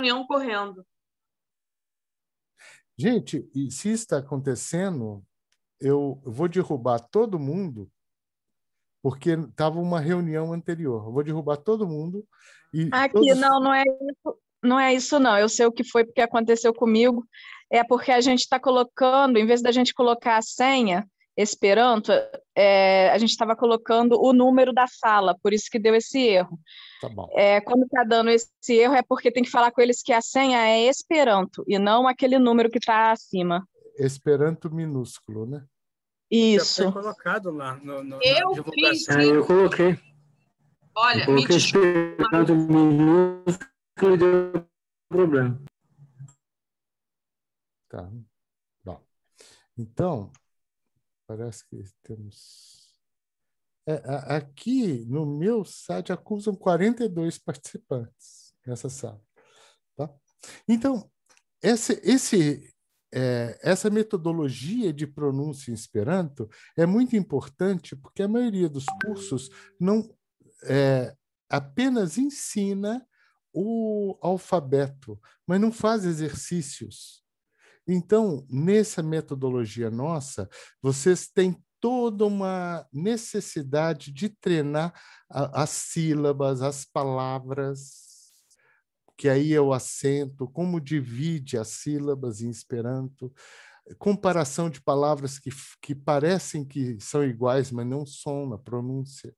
Reunião correndo. Gente, e se está acontecendo, eu vou derrubar todo mundo, porque estava uma reunião anterior. Eu vou derrubar todo mundo. E Aqui, todos... não, não é isso. Não é isso, não. Eu sei o que foi porque aconteceu comigo. É porque a gente está colocando, em vez da gente colocar a senha Esperanto, é, a gente estava colocando o número da sala, por isso que deu esse erro. Tá é, quando está dando esse erro, é porque tem que falar com eles que a senha é Esperanto e não aquele número que está acima. Esperanto minúsculo, né? Isso. colocado lá no, no, eu Fiz, é, eu coloquei. Olha, eu coloquei Esperanto minúsculo e deu problema. Tá. Bom. Então, parece que temos é, aqui no meu site acusam 42 participantes nessa sala. Tá? Então, esse, esse, é, essa metodologia de pronúncia em Esperanto é muito importante porque a maioria dos cursos não é, apenas ensina o alfabeto, mas não faz exercícios. Então, nessa metodologia nossa, vocês têm toda uma necessidade de treinar a, as sílabas, as palavras, que aí é o acento, como divide as sílabas em esperanto, comparação de palavras que, que parecem que são iguais, mas não são na pronúncia,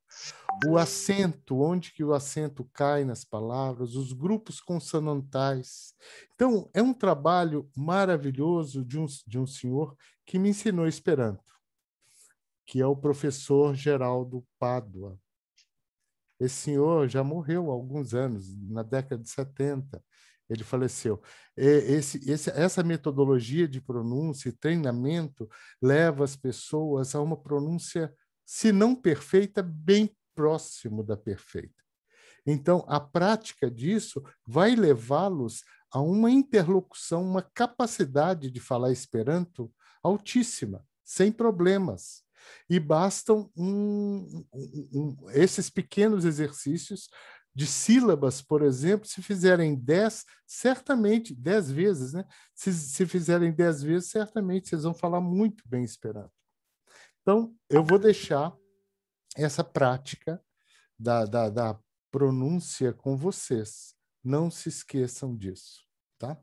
o acento, onde que o acento cai nas palavras, os grupos consonantais. Então, é um trabalho maravilhoso de um, de um senhor que me ensinou esperanto que é o professor Geraldo Pádua. Esse senhor já morreu há alguns anos, na década de 70, ele faleceu. Esse, esse, essa metodologia de pronúncia e treinamento leva as pessoas a uma pronúncia, se não perfeita, bem próximo da perfeita. Então, a prática disso vai levá-los a uma interlocução, uma capacidade de falar esperanto altíssima, sem problemas. E bastam um, um, um, esses pequenos exercícios de sílabas, por exemplo, se fizerem dez certamente, dez vezes, né? Se, se fizerem dez vezes, certamente vocês vão falar muito bem esperando. Então, eu vou deixar essa prática da, da, da pronúncia com vocês. Não se esqueçam disso, tá?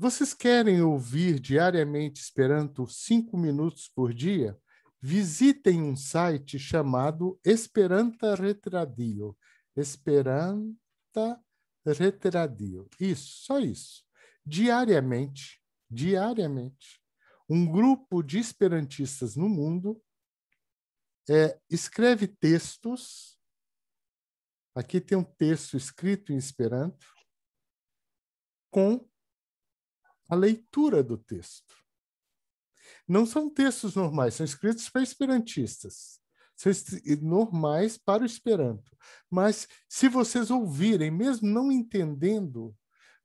Vocês querem ouvir diariamente Esperanto cinco minutos por dia? Visitem um site chamado Esperanta Retradio. Esperanta Retradio. Isso, só isso. Diariamente, diariamente, um grupo de esperantistas no mundo é, escreve textos. Aqui tem um texto escrito em Esperanto com a leitura do texto. Não são textos normais, são escritos para esperantistas. São normais para o esperanto. Mas se vocês ouvirem, mesmo não entendendo,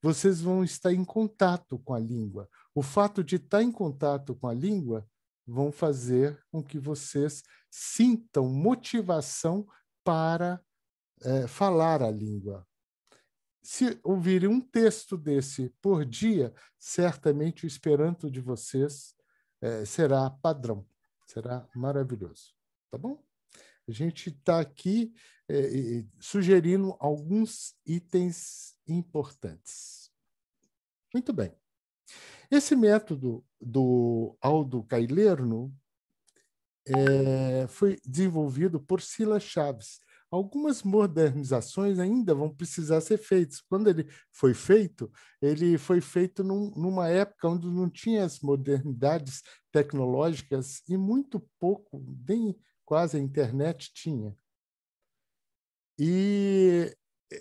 vocês vão estar em contato com a língua. O fato de estar em contato com a língua vão fazer com que vocês sintam motivação para é, falar a língua, se ouvirem um texto desse por dia, certamente o Esperanto de vocês é, será padrão, será maravilhoso. Tá bom? A gente está aqui é, sugerindo alguns itens importantes. Muito bem. Esse método do Aldo Cailerno é, foi desenvolvido por Sila Chaves, algumas modernizações ainda vão precisar ser feitas. Quando ele foi feito, ele foi feito num, numa época onde não tinha as modernidades tecnológicas e muito pouco, nem quase a internet tinha. E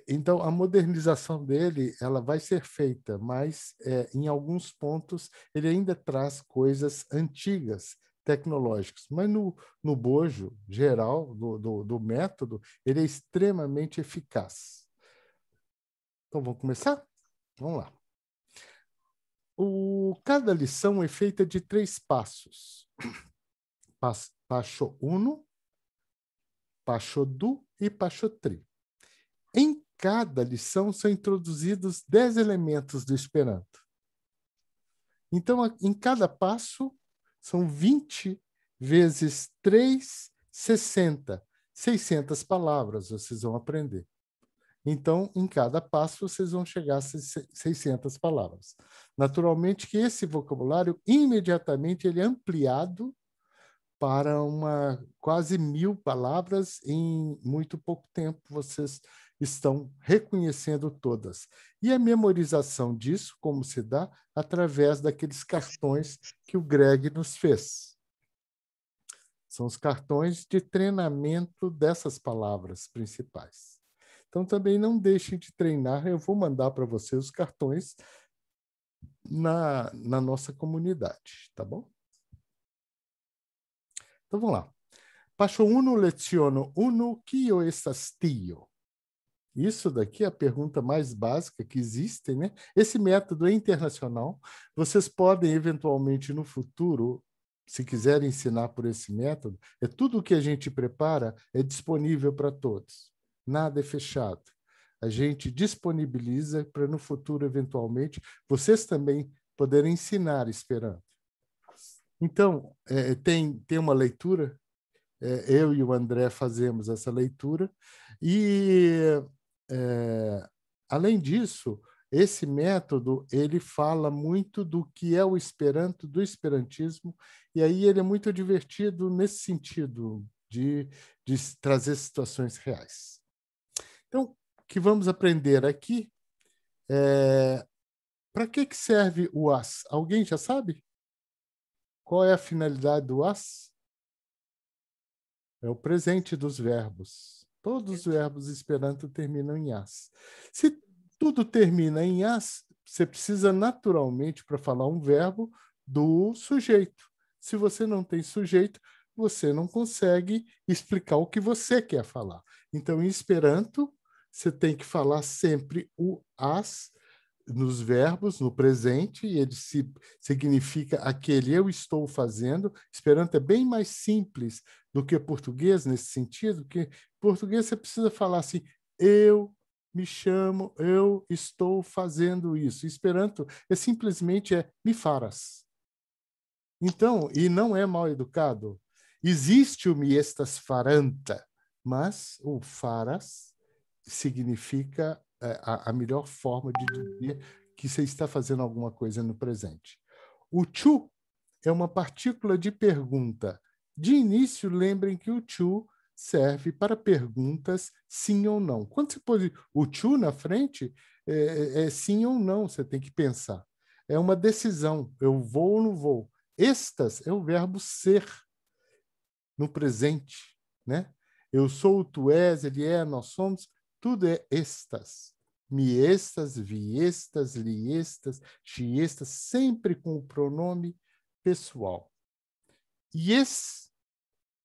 então a modernização dele ela vai ser feita, mas é, em alguns pontos ele ainda traz coisas antigas tecnológicos. Mas no, no bojo geral do, do, do método, ele é extremamente eficaz. Então vamos começar? Vamos lá. O, cada lição é feita de três passos: Pas, Passo 1, Passo 2 e Passo 3. Em cada lição são introduzidos dez elementos do Esperanto. Então, em cada passo, são 20 vezes 3, 60. 600 palavras vocês vão aprender. Então, em cada passo, vocês vão chegar a 600 palavras. Naturalmente que esse vocabulário, imediatamente, ele é ampliado para uma quase mil palavras em muito pouco tempo. Vocês estão reconhecendo todas. E a memorização disso, como se dá? Através daqueles cartões que o Greg nos fez. São os cartões de treinamento dessas palavras principais. Então, também não deixem de treinar, eu vou mandar para vocês os cartões na, na nossa comunidade, tá bom? Então, vamos lá. Passo uno, leciono uno, que eu estastio? Isso daqui é a pergunta mais básica que existe, né? Esse método é internacional. Vocês podem, eventualmente, no futuro, se quiserem ensinar por esse método, é tudo o que a gente prepara é disponível para todos. Nada é fechado. A gente disponibiliza para no futuro, eventualmente, vocês também poderem ensinar esperando. Então, é, tem, tem uma leitura é, eu e o André fazemos essa leitura. E é, além disso, esse método ele fala muito do que é o esperanto, do esperantismo, e aí ele é muito divertido nesse sentido de, de trazer situações reais. Então, o que vamos aprender aqui é para que, que serve o AS? Alguém já sabe? Qual é a finalidade do AS? É o presente dos verbos. Todos os verbos esperanto terminam em as. Se tudo termina em as, você precisa naturalmente, para falar um verbo, do sujeito. Se você não tem sujeito, você não consegue explicar o que você quer falar. Então, em Esperanto, você tem que falar sempre o as nos verbos, no presente, e ele se, significa aquele eu estou fazendo. Esperanto é bem mais simples do que português nesse sentido, porque português você precisa falar assim, eu me chamo, eu estou fazendo isso. Esperanto é simplesmente é me faras. Então, e não é mal educado. Existe o me estas faranta, mas o faras significa é, a, a melhor forma de dizer que você está fazendo alguma coisa no presente. O chu é uma partícula de pergunta de início, lembrem que o to serve para perguntas sim ou não. Quando você pôs o to na frente, é, é, é sim ou não, você tem que pensar. É uma decisão, eu vou ou não vou. Estas é o verbo ser no presente, né? Eu sou, tu és, ele é, nós somos, tudo é estas. me estas, vi estas, li estas, chi estas, sempre com o pronome pessoal. esse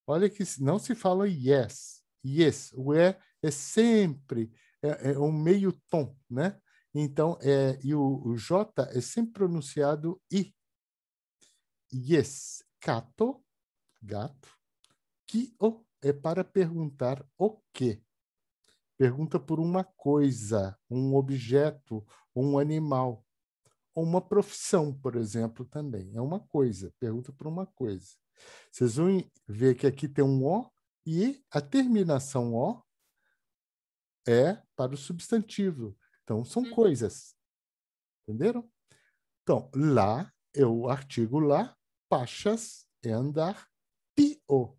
Olha que não se fala yes, yes. O e é, é sempre é, é, um meio tom, né? Então, é, e o, o J é sempre pronunciado I. Yes, Cato gato. Kio é para perguntar o que. Pergunta por uma coisa, um objeto, um animal. Ou uma profissão, por exemplo, também. É uma coisa, pergunta por uma coisa. Vocês vão ver que aqui tem um O e a terminação O é para o substantivo. Então, são uhum. coisas. Entenderam? Então, lá é o artigo lá, pachas é andar, pio.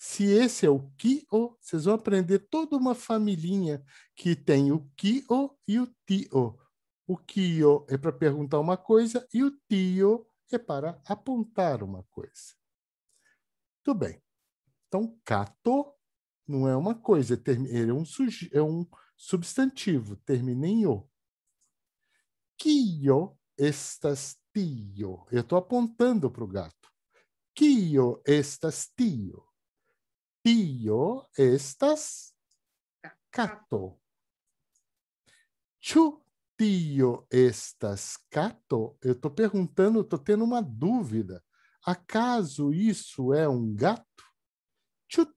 Se esse é o kio, vocês vão aprender toda uma familhinha que tem o kio e o tio. O kio é para perguntar uma coisa e o tio é para apontar uma coisa. Tudo bem. Então, cato não é uma coisa, é ele é um, é um substantivo, termina em o. Quio estas tio. Eu estou apontando para o gato. Quio estas tio. Tio estas cato. Chu tio estas cato? Eu estou perguntando, estou tendo uma dúvida. Acaso isso é um gato?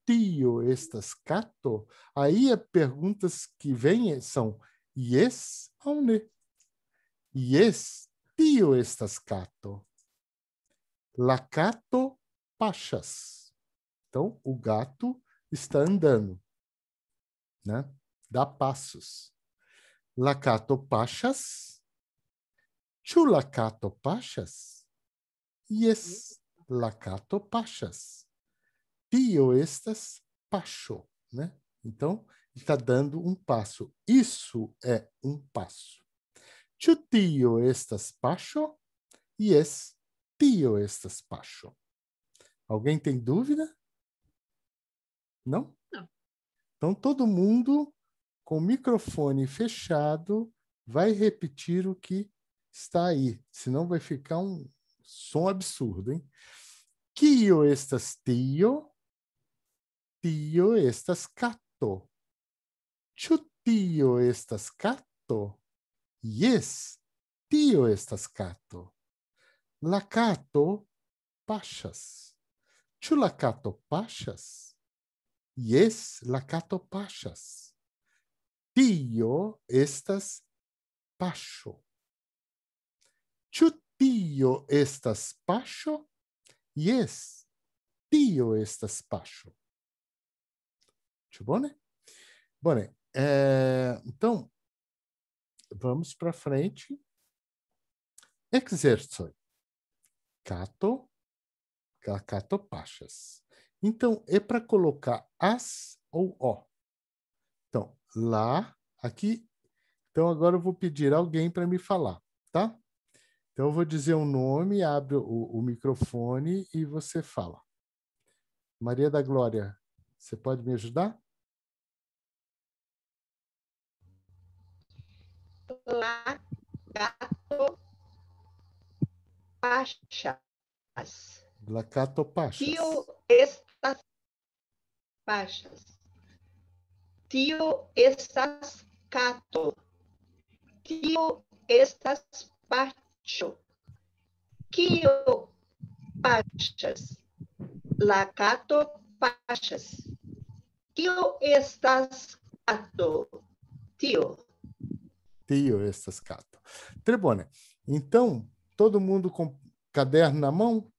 Tio estas cato? Aí as é perguntas que vêm são yes ou ne? Yes, tio estas cato? La pachas. Então, o gato está andando, né? Dá passos. La pachas? Chulacato pachas? Yes lacato pachas. Tio estas pacho, né? Então, está dando um passo. Isso é um passo. Tio tio estas pacho? Yes, tio estas pacho. Alguém tem dúvida? Não? Não. Então, todo mundo com o microfone fechado vai repetir o que está aí, senão vai ficar um som absurdo, hein? Cio estas tio? Tio estas catto. Ciu tio estas catto? Yes, tio estas catto. La catto pasas. Ciu la catto pasas? Yes, la catto pasas. Tio estas pasho. Ciu tio estas pasho? Tio estas pasho? Yes, tio estas paŝo. Ĉu né? bom né? é, então, vamos para frente. Exercício. Cato, cato pachas. Então, é para colocar as ou o. Então, lá, aqui. Então, agora eu vou pedir alguém para me falar, tá? Então, eu vou dizer o um nome, abre o, o, microfone e você fala. Maria da Glória, você pode me ajudar? Lacato Pachas. Lacato Pachas. Tio estas Pachas. Tio estas cato. Tio estas Pachas Kio pachas? La kato pachas. Kio estas cato Tio. Tio estas kato. Trebone. Então, todo mundo com caderno na mão?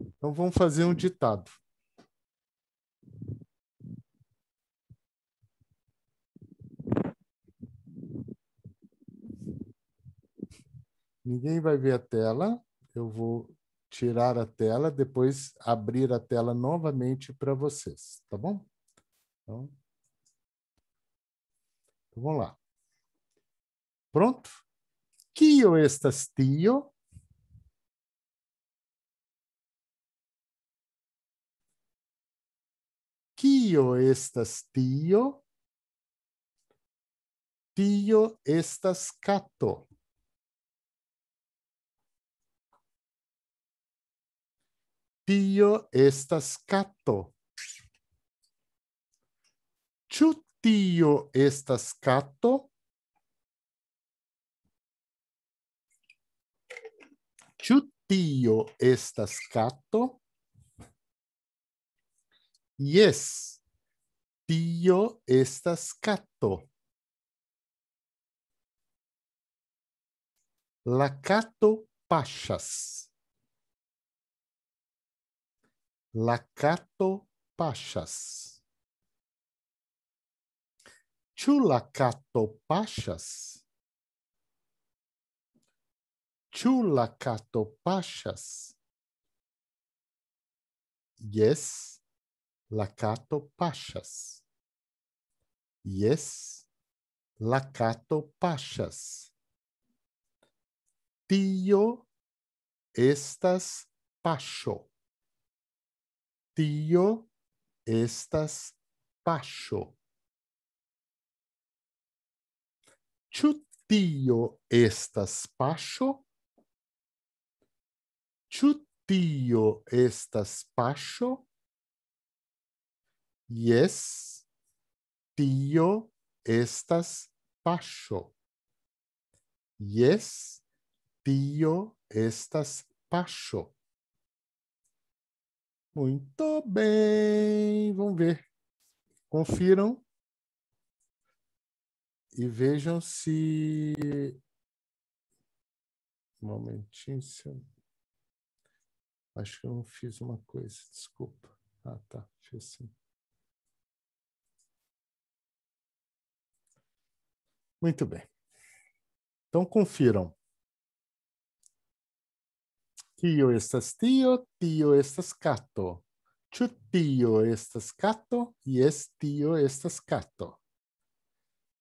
Então vamos fazer um ditado. Ninguém vai ver a tela. Eu vou tirar a tela, depois abrir a tela novamente para vocês, tá bom? Então, então, vamos lá. Pronto? Kio estas tio? Kio estas tio? Tio estas cato? tio estas cato, Ĉu tio estas cato, Ĉu tio Yes, tio estas cato, La cato pasas. Lacato Pachas. ¿Chula Pachas? chula pachas. Yes, lacato pachas. Yes, lacato pachas. Tío estas pacho. Tío estas pacho. Chutio estas pacho? estás tio estas pacho? Yes, tío estas pacho. Yes, tío estas pacho. Muito bem, vamos ver. Confiram e vejam se. Um momentinho. Acho que eu não fiz uma coisa, desculpa. Ah, tá, fiz assim. Muito bem. Então, confiram. Tio estas tio, tio estas cato Ĉu tio estas cato? Jes, tio estas cato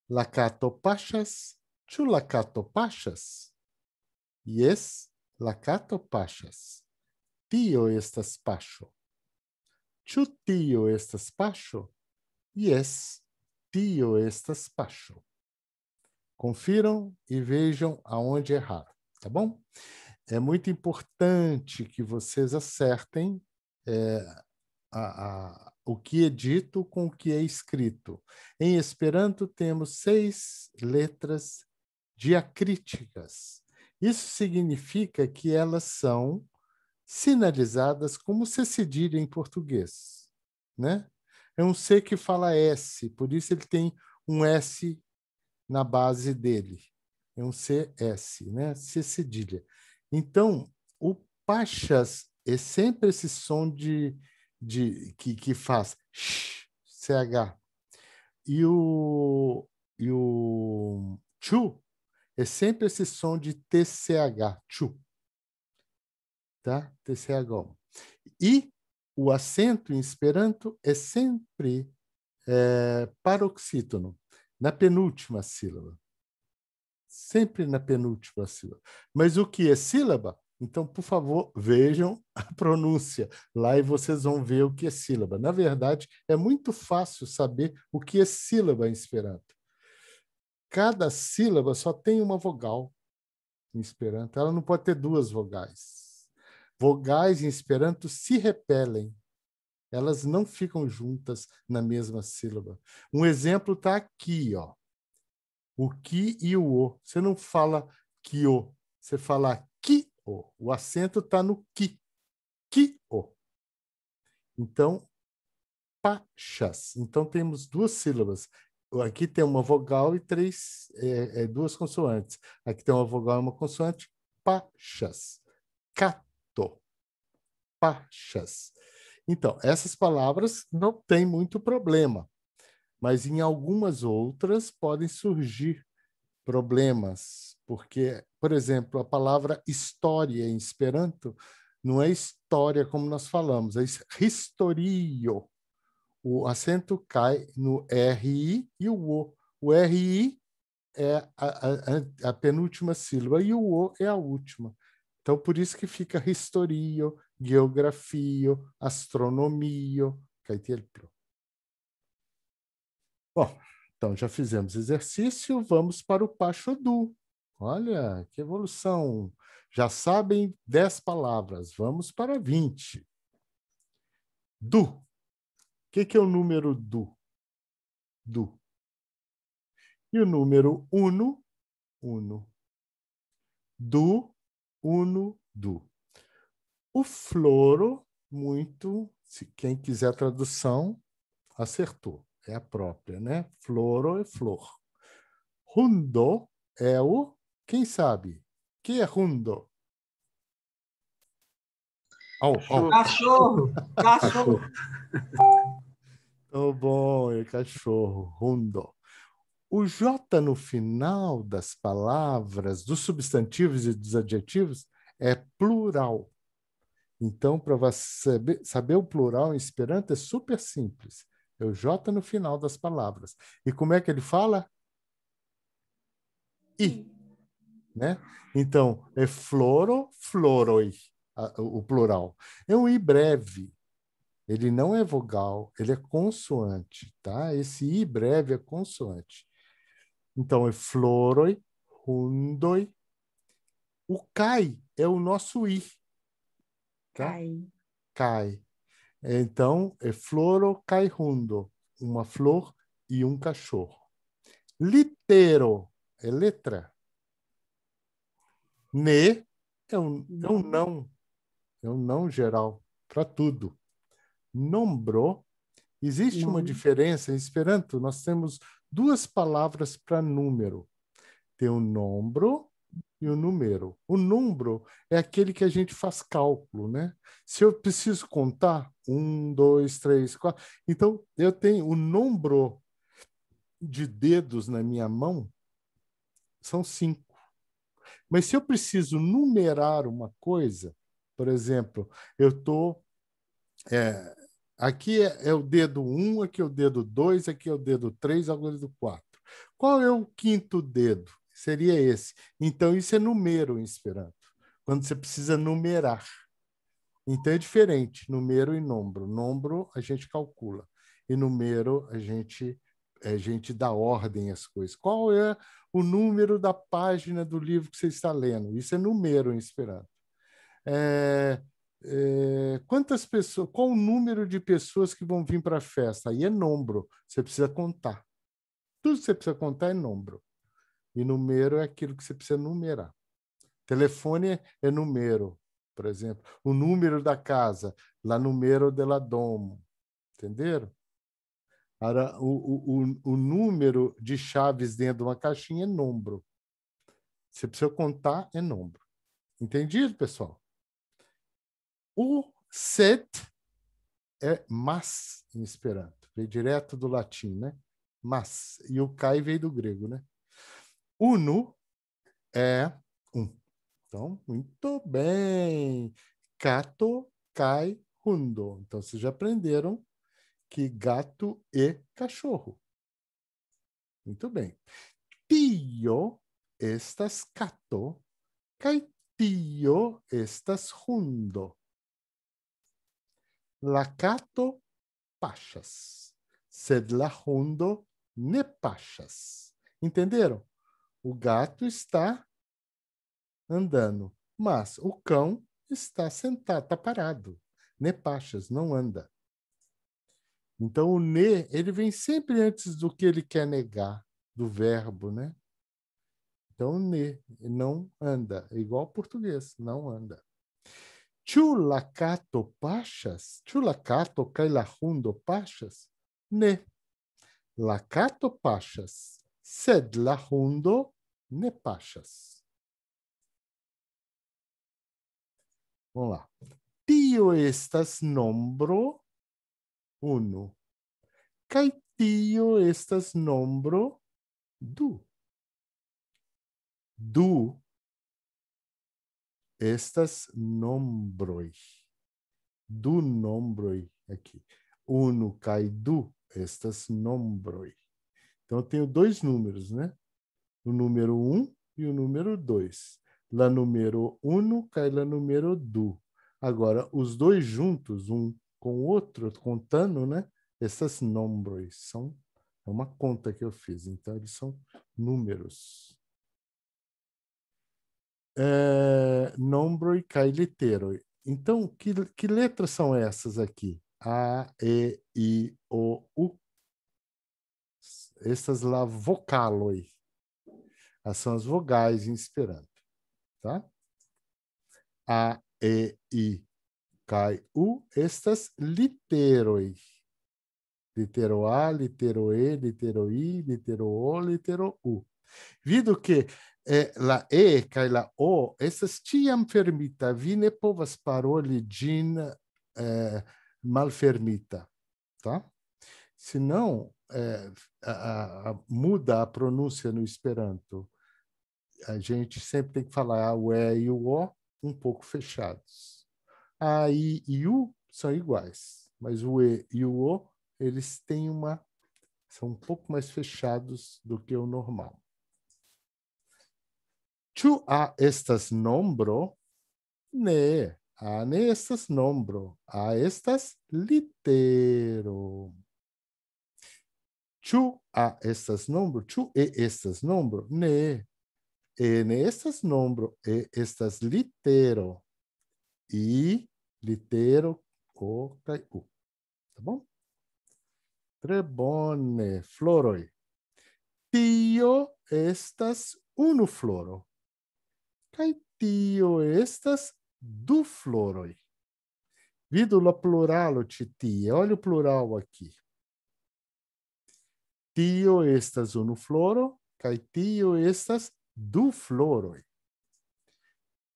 La cato paŝas. Ĉu la kato paŝas? Jes, la cato paŝas. Tio estas paŝo. Ĉu tio estas paŝo? Jes, tio estas paŝo. Confiram e vejam aonde errar, tá bom? é muito importante que vocês acertem é, a, a, o que é dito com o que é escrito. Em Esperanto, temos seis letras diacríticas. Isso significa que elas são sinalizadas como se cedilha em português. Né? É um C que fala S, por isso ele tem um S na base dele. É um CS, né? C cedilha. Então, o Pachas é sempre esse som de, de que, que faz sh, ch. E o, e o chu é sempre esse som de tch, chu. Tá? Tch. E o acento em esperanto é sempre é, eh, paroxítono, na penúltima sílaba sempre na penúltima sílaba. Mas o que é sílaba? Então, por favor, vejam a pronúncia lá e vocês vão ver o que é sílaba. Na verdade, é muito fácil saber o que é sílaba em Esperanto. Cada sílaba só tem uma vogal em Esperanto. Ela não pode ter duas vogais. Vogais em Esperanto se repelem. Elas não ficam juntas na mesma sílaba. Um exemplo está aqui, ó. O que e o o. Você não fala que o, você fala que o. O acento está no que. Que o. Então, pachas. Então temos duas sílabas. Aqui tem uma vogal e três, é, é, duas consoantes. Aqui tem uma vogal e uma consoante. Pachas. Cato. Pachas. Então, essas palavras não tem muito problema mas em algumas outras podem surgir problemas, porque, por exemplo, a palavra história em esperanto não é história como nós falamos, é historio. O acento cai no RI e o O. O RI é a, a, a penúltima sílaba e o O é a última. Então, por isso que fica historio, geografio, astronomio, cae Bom, então já fizemos exercício, vamos para o Pachodu. Olha, que evolução! Já sabem 10 palavras, vamos para 20. Du. O que, que é o número du? Du. E o número uno, uno. Du, uno, du. O floro, muito, se quem quiser tradução, acertou é a própria, né? Floro é flor. Rundo é o, quem sabe? Que é rundo? Oh, oh. Cachorro! Cachorro! Tô bom, é cachorro, rundo. O J no final das palavras, dos substantivos e dos adjetivos, é plural. Então, para você saber, saber o plural em esperanto é super simples. É o J no final das palavras. E como é que ele fala? I. Né? Então, é floro, floroi, o plural. É um I breve. Ele não é vogal, ele é consoante, tá? Esse I breve é consoante. Então, é floroi, hundoi. O cai é o nosso I. Tá? Cai. Cai. Então, é floro cairundo, uma flor e um cachorro. Litero é letra. Ne é um, é um não, é um não geral para tudo. Nombro, existe uma diferença. Em Esperanto, nós temos duas palavras para número. Tem o nombro e o número. O número é aquele que a gente faz cálculo, né? Se eu preciso contar, um, dois, três, quatro. Então, eu tenho o número de dedos na minha mão, são cinco. Mas se eu preciso numerar uma coisa, por exemplo, eu estou. É, aqui é, é, o dedo um, aqui é o dedo dois, aqui é o dedo três, agora é o dedo quatro. Qual é o quinto dedo? seria esse. Então, isso é número em Esperanto, quando você precisa numerar. Então, é diferente, número e número. nombro a gente calcula, e número a gente, a gente dá ordem às coisas. Qual é o número da página do livro que você está lendo? Isso é número em Esperanto. É, é, quantas pessoas, qual o número de pessoas que vão vir para a festa? Aí é nombro, você precisa contar. Tudo que você precisa contar é nombro. E número é aquilo que você precisa numerar. Telefone é número, por exemplo. O número da casa, lá número la domo. Entenderam? o, o, o número de chaves dentro de uma caixinha é número. Você precisa contar é número. Entendido, pessoal? O set é mas em esperanto. Veio direto do latim, né? Mas. E o cai veio do grego, né? uno é um. Então, muito bem. Cato cai hundo. Então, vocês já aprenderam que gato e cachorro. Muito bem. Tio, estas cato, cai tio, estas hundo. La cato pachas, sed la hundo ne pachas. Entenderam? O gato está andando, mas o cão está sentado, está parado. Nepachas né, não anda. Então o ne, né, ele vem sempre antes do que ele quer negar, do verbo, né? Então ne, né, não anda, é igual ao português, não anda. Chulacato pachas, chulacato cailahundo pachas, ne. Lacato pachas, sed lahundo nepachas. Vamos lá. Tio estas nombro uno. Cai tio estas nombro du. Du estas nombroi. Du nombroi aqui. Uno cai du estas nombroi. Então eu tenho dois números, né? o número 1 um e o número 2. lá número 1 cai lá número 2. Agora, os dois juntos, um com o outro, contando, né? Esses números são é uma conta que eu fiz, então eles são números. É, nombro cai cailiteiro. Então, que, que letras são essas aqui? A, E, I, O, U. Essas lá, vocaloi as são as vogais em esperanto, tá? A, E, I, Kai, U, estas literoi. Litero A, litero E, litero I, litero O, litero U. Vido que eh, la E cai la O essas tiam fermita, vi ne povas paroli gin eh, malfermita, tá? Se eh, muda a pronúncia no Esperanto a gente sempre tem que falar ah, o E e o O um pouco fechados. A I e U são iguais, mas o E e o O eles têm uma são um pouco mais fechados do que o normal. tu a estas nombro? Ne, a ne estas nombro, a estas litero. tu a estas nombro? tu e estas nombro? Ne, en estas nombro estas litero i litero o kaj u. Tá bom? Tre floroi. Tio estas unu floro. kai tio estas du floroi. Vido la pluralo titia. Olha o plural aqui. Tio estas unu floro, kai tio estas du floroi.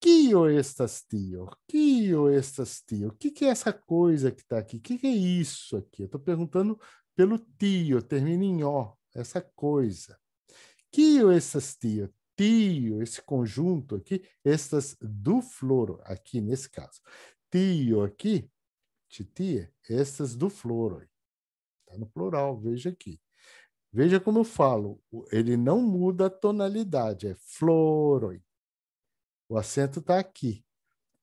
Kio estas tio? Kio estas tio? O que, que é essa coisa que está aqui? O que, que é isso aqui? Eu estou perguntando pelo tio, termina em ó, essa coisa. Kio estas tio? Tio, esse conjunto aqui, estas du floro, aqui nesse caso. Tio aqui, titia, estas do floroi. Está no plural, veja aqui. Veja como eu falo, ele não muda a tonalidade, é floroi. O acento está aqui.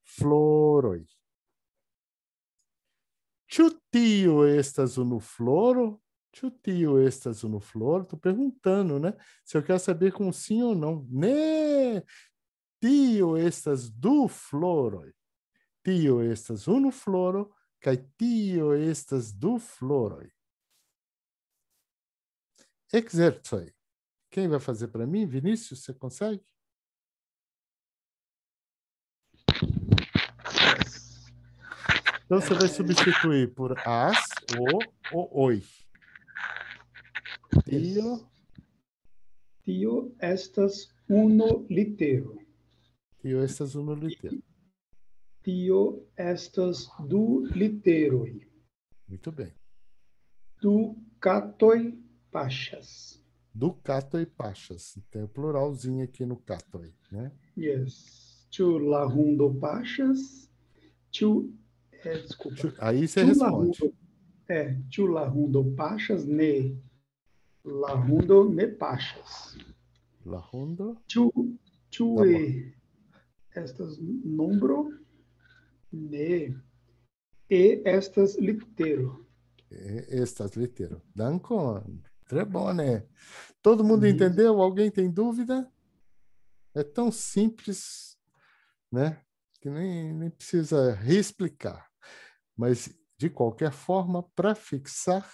Floroi. tio estas no floro? tio estas no floro? Estou perguntando, né? Se eu quero saber com sim ou não. né Tio estas do floro. Tio estas no floro, cai tio estas do floro. Exertoi. Quem vai fazer para mim? Vinícius, você consegue? Então você vai substituir por as, o, o, oi. Tio. Tio estas uno litero. Tio estas uno litero. Tio estas du literoi. Muito bem. Du catoi Pachas. Do e Pachas. Tem o pluralzinho aqui no cato, né? Yes. To Lahundo Pachas. To... É, desculpa. aí você responde. Lahundo, é. To Lahundo Pachas ne... Lahundo ne Pachas. Lahundo? To... To tá e... Estas nombro ne... E estas litero. E estas litero. Dankon. É bom, né? Todo mundo entendeu? Alguém tem dúvida? É tão simples, né? Que nem, nem precisa reexplicar. Mas, de qualquer forma, para fixar,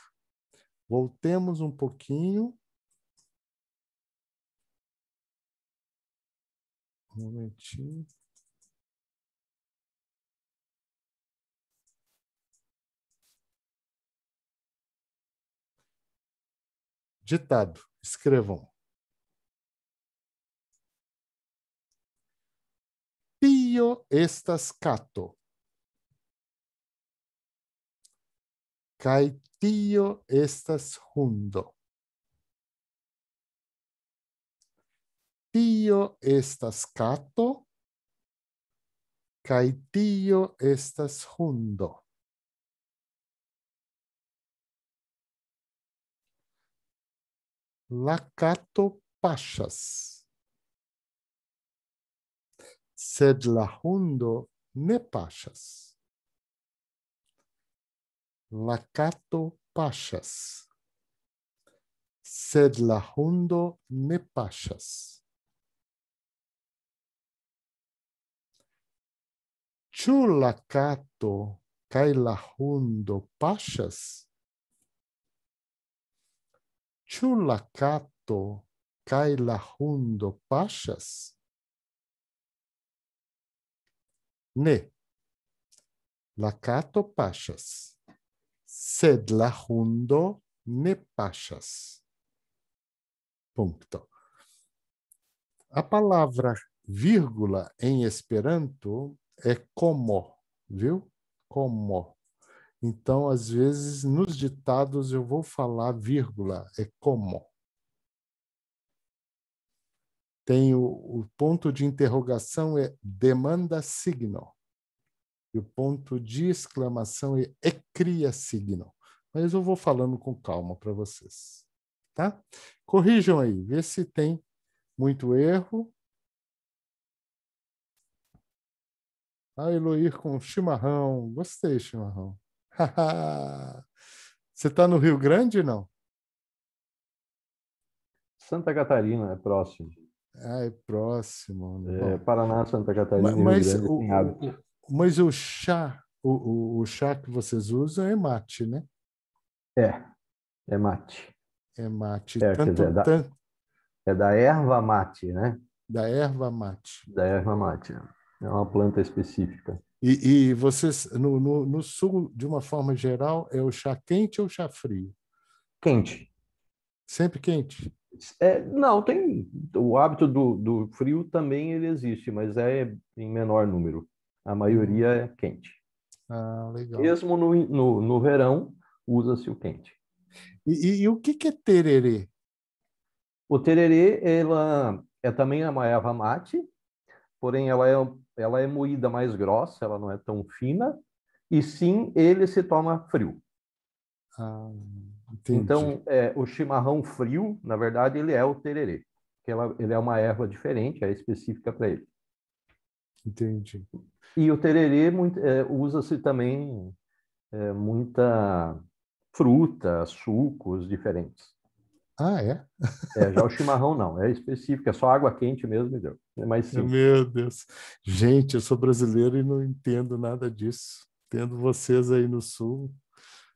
voltemos um pouquinho. Um momentinho. Ditado. Escrevam. Pio estas cato. Cai tio estas hundo. Tio estas cato. Cai tio estas hundo. lacatopachas. Sed la hundo ne pachas. Lacatopachas. Sed la hundo ne pachas. Ĉu la kato la hundo chulacato hundo pachas? Ne. Lacato pachas. Sed hundo ne pachas. Ponto. A palavra vírgula em esperanto é como, viu? Como. Então, às vezes, nos ditados eu vou falar vírgula, é como. Tem o, o ponto de interrogação é demanda signo. E o ponto de exclamação é, é cria signo. Mas eu vou falando com calma para vocês. Tá? Corrijam aí, vê se tem muito erro. Ah, Eloir com chimarrão. Gostei, chimarrão. Você está no Rio Grande não? Santa Catarina é próximo. Ah, é próximo. Né? É, Paraná, Santa Catarina. Mas, Rio Grande, o, mas o chá, o, o, o chá que vocês usam é mate, né? É, é mate. É mate. É, tanto, dizer, é, da, é da erva mate, né? Da erva mate. Da erva mate. É. É uma planta específica. E, e vocês, no, no, no, sul, de uma forma geral, é o chá quente ou chá frio? Quente. Sempre quente? É, não, tem o hábito do, do frio também ele existe, mas é em menor número. A maioria é quente. Ah, legal. Mesmo no, no, no verão, usa-se o quente. E, e, e o que, que é tererê? O tererê ela é também a erva mate, porém ela é, ela é moída mais grossa, ela não é tão fina, e sim ele se toma frio. Ah, então, é, o chimarrão frio, na verdade, ele é o tererê, que ela, ele é uma erva diferente, é específica para ele. Entendi. E o tererê é, usa-se também é, muita fruta, sucos diferentes. Ah, é? é? Já o chimarrão não, é específico, é só água quente mesmo e deu. Né, mais simples. Meu Deus. Gente, eu sou brasileiro e não entendo nada disso. Tendo vocês aí no sul.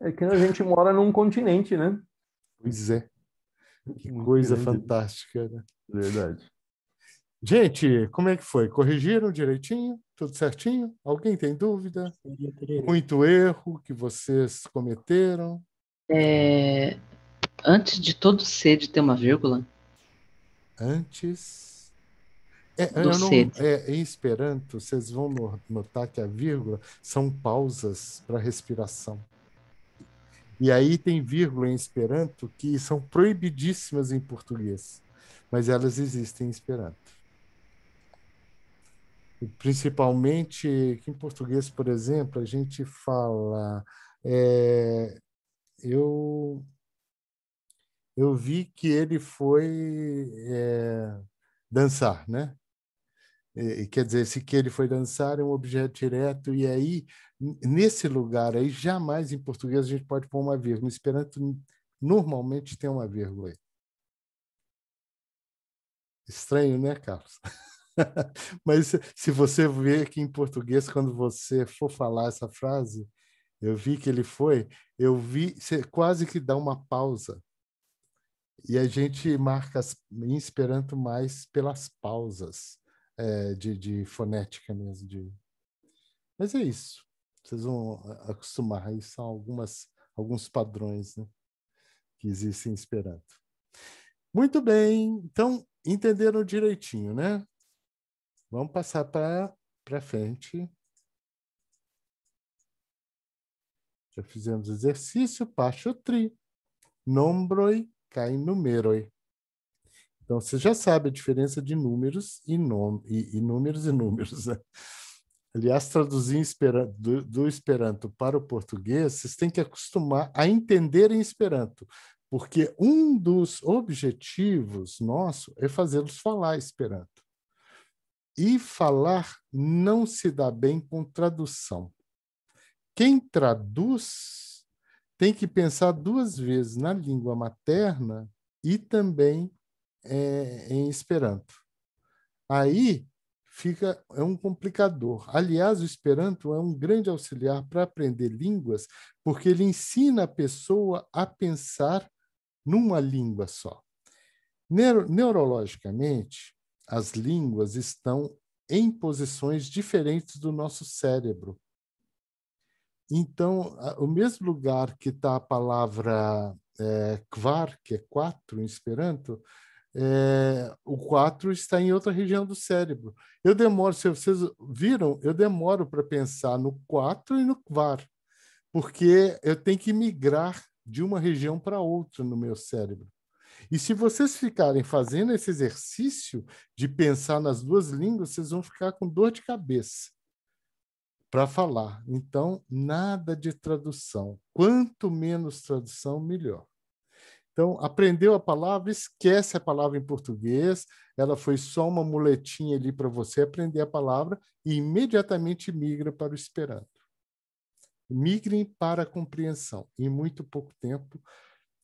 É que a gente mora num continente, né? Pois é. Que coisa fantástica, né? Verdade. Gente, como é que foi? Corrigiram direitinho? Tudo certinho? Alguém tem dúvida? Muito erro que vocês cometeram? É... Antes de todo ser de ter uma vírgula? Antes é, não, é, em Esperanto, vocês vão notar que a vírgula são pausas para respiração. E aí tem vírgula em Esperanto que são proibidíssimas em português, mas elas existem em Esperanto. E principalmente que em português, por exemplo, a gente fala. É, eu, eu vi que ele foi é, dançar, né? É, e, quer dizer, se que ele foi dançar é um objeto direto, e aí, nesse lugar aí, jamais em português a gente pode pôr uma vírgula. Esperanto, normalmente tem uma vírgula aí. Estranho, né, Carlos? Mas se você ver que em português, quando você for falar essa frase, eu vi que ele foi, eu vi, você quase que dá uma pausa. E a gente marca em Esperanto mais pelas pausas é, de, de, fonética mesmo. De... Mas é isso. Vocês vão acostumar. Aí são algumas, alguns padrões né, que existem em Esperanto. Muito bem. Então, entenderam direitinho, né? Vamos passar para frente. Já fizemos exercício, pacho tri. Nombroi cai numeroi. Então, você já sabe a diferença de números e, e, e números e números. Né? Aliás, traduzir do, do, Esperanto para o português, vocês têm que acostumar a entender em Esperanto, porque um dos objetivos nosso é fazê-los falar Esperanto. E falar não se dá bem com tradução. Quem traduz tem que pensar duas vezes na língua materna e também é, em Esperanto. Aí fica é um complicador. Aliás, o Esperanto é um grande auxiliar para aprender línguas, porque ele ensina a pessoa a pensar numa língua só. Neuro, neurologicamente, as línguas estão em posições diferentes do nosso cérebro. Então, o mesmo lugar que está a palavra é, kvar, que é quatro em Esperanto, é, o 4 está em outra região do cérebro. Eu demoro, se vocês viram, eu demoro para pensar no 4 e no VAR, porque eu tenho que migrar de uma região para outra no meu cérebro. E se vocês ficarem fazendo esse exercício de pensar nas duas línguas, vocês vão ficar com dor de cabeça para falar. Então, nada de tradução. Quanto menos tradução, melhor. Então, aprendeu a palavra, esquece a palavra em português, ela foi só uma muletinha ali para você aprender a palavra e imediatamente migra para o esperanto. Migrem para a compreensão. Em muito pouco tempo,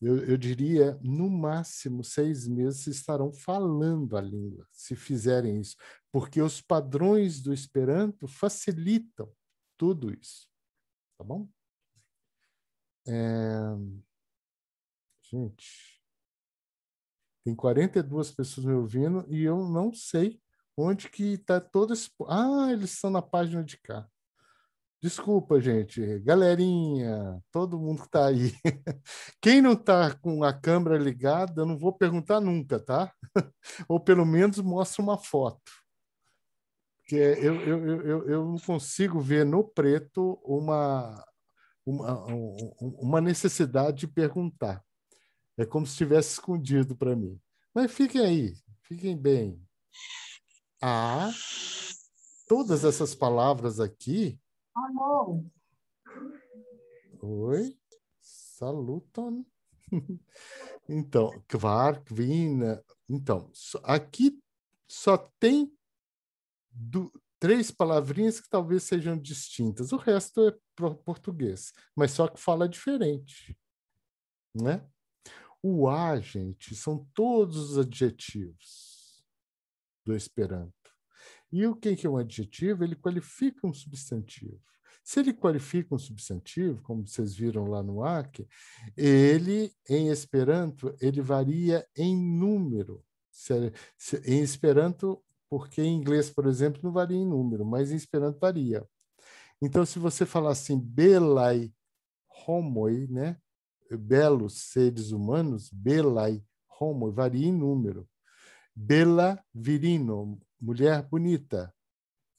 eu, eu diria, no máximo seis meses, estarão falando a língua, se fizerem isso, porque os padrões do esperanto facilitam tudo isso. Tá bom? É... Gente, tem 42 pessoas me ouvindo e eu não sei onde que tá todo esse. Ah, eles estão na página de cá. Desculpa, gente. Galerinha, todo mundo que tá aí. Quem não tá com a câmera ligada, eu não vou perguntar nunca, tá? Ou pelo menos mostra uma foto. Porque eu, eu, eu, eu não consigo ver no preto uma, uma, uma necessidade de perguntar. É como se estivesse escondido para mim. Mas fiquem aí, fiquem bem. Ah, todas essas palavras aqui. Amor. Oi, salutam. Então, kvar, vina. Então, aqui só tem do, três palavrinhas que talvez sejam distintas. O resto é português, mas só que fala diferente, né? O A, gente, são todos os adjetivos do Esperanto. E o que é um adjetivo? Ele qualifica um substantivo. Se ele qualifica um substantivo, como vocês viram lá no AC, ele, em Esperanto, ele varia em número. Se, se, em Esperanto, porque em inglês, por exemplo, não varia em número, mas em Esperanto varia. Então, se você falar assim, belai homoi, né? belos seres humanos, belai homo, varia em número. Bela virino, mulher bonita.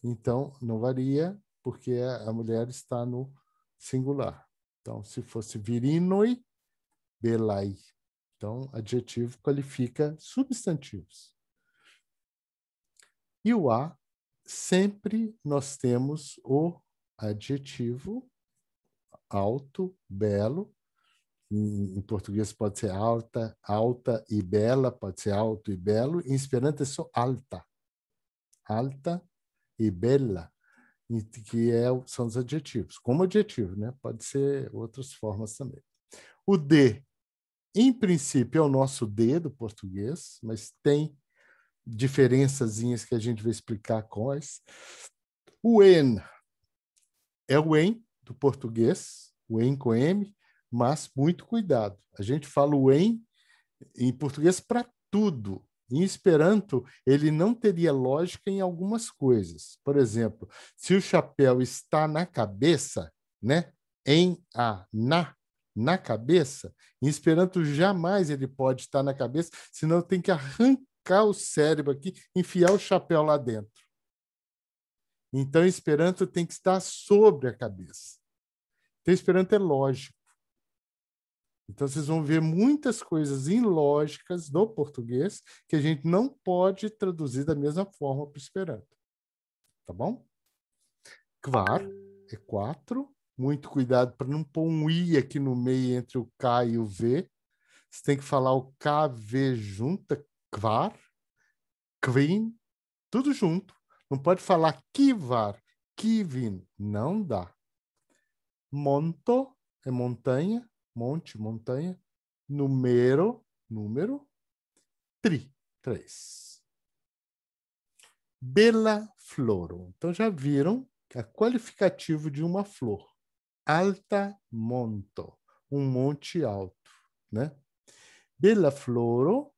Então, não varia, porque a mulher está no singular. Então, se fosse virinoi, belai. Então, adjetivo qualifica substantivos. E o a, sempre nós temos o adjetivo alto, belo, em, em, português pode ser alta, alta e bela, pode ser alto e belo. Em esperanto é só alta. Alta e bela, que é, são os adjetivos. Como adjetivo, né? Pode ser outras formas também. O D, em princípio, é o nosso D do português, mas tem diferençazinhas que a gente vai explicar quais. O N é o em do português, o em com M, mas muito cuidado. A gente fala o em em português para tudo. Em Esperanto, ele não teria lógica em algumas coisas. Por exemplo, se o chapéu está na cabeça, né? Em a na na cabeça, em Esperanto jamais ele pode estar na cabeça, senão tem que arrancar o cérebro aqui, enfiar o chapéu lá dentro. Então, Esperanto tem que estar sobre a cabeça. Então, Esperanto é lógico. Então, vocês vão ver muitas coisas ilógicas do português que a gente não pode traduzir da mesma forma para o Esperanto. Tá bom? Kvar é quatro. Muito cuidado para não pôr um i aqui no meio entre o k e o v. Você tem que falar o kv junta, kvar, kvin, tudo junto. Não pode falar kivar, kivin, não dá. Monto é montanha, monte, montanha, número, número, tri, três. Bela flor. Então já viram que é qualificativo de uma flor. Alta monto, um monte alto, né? Bela floro,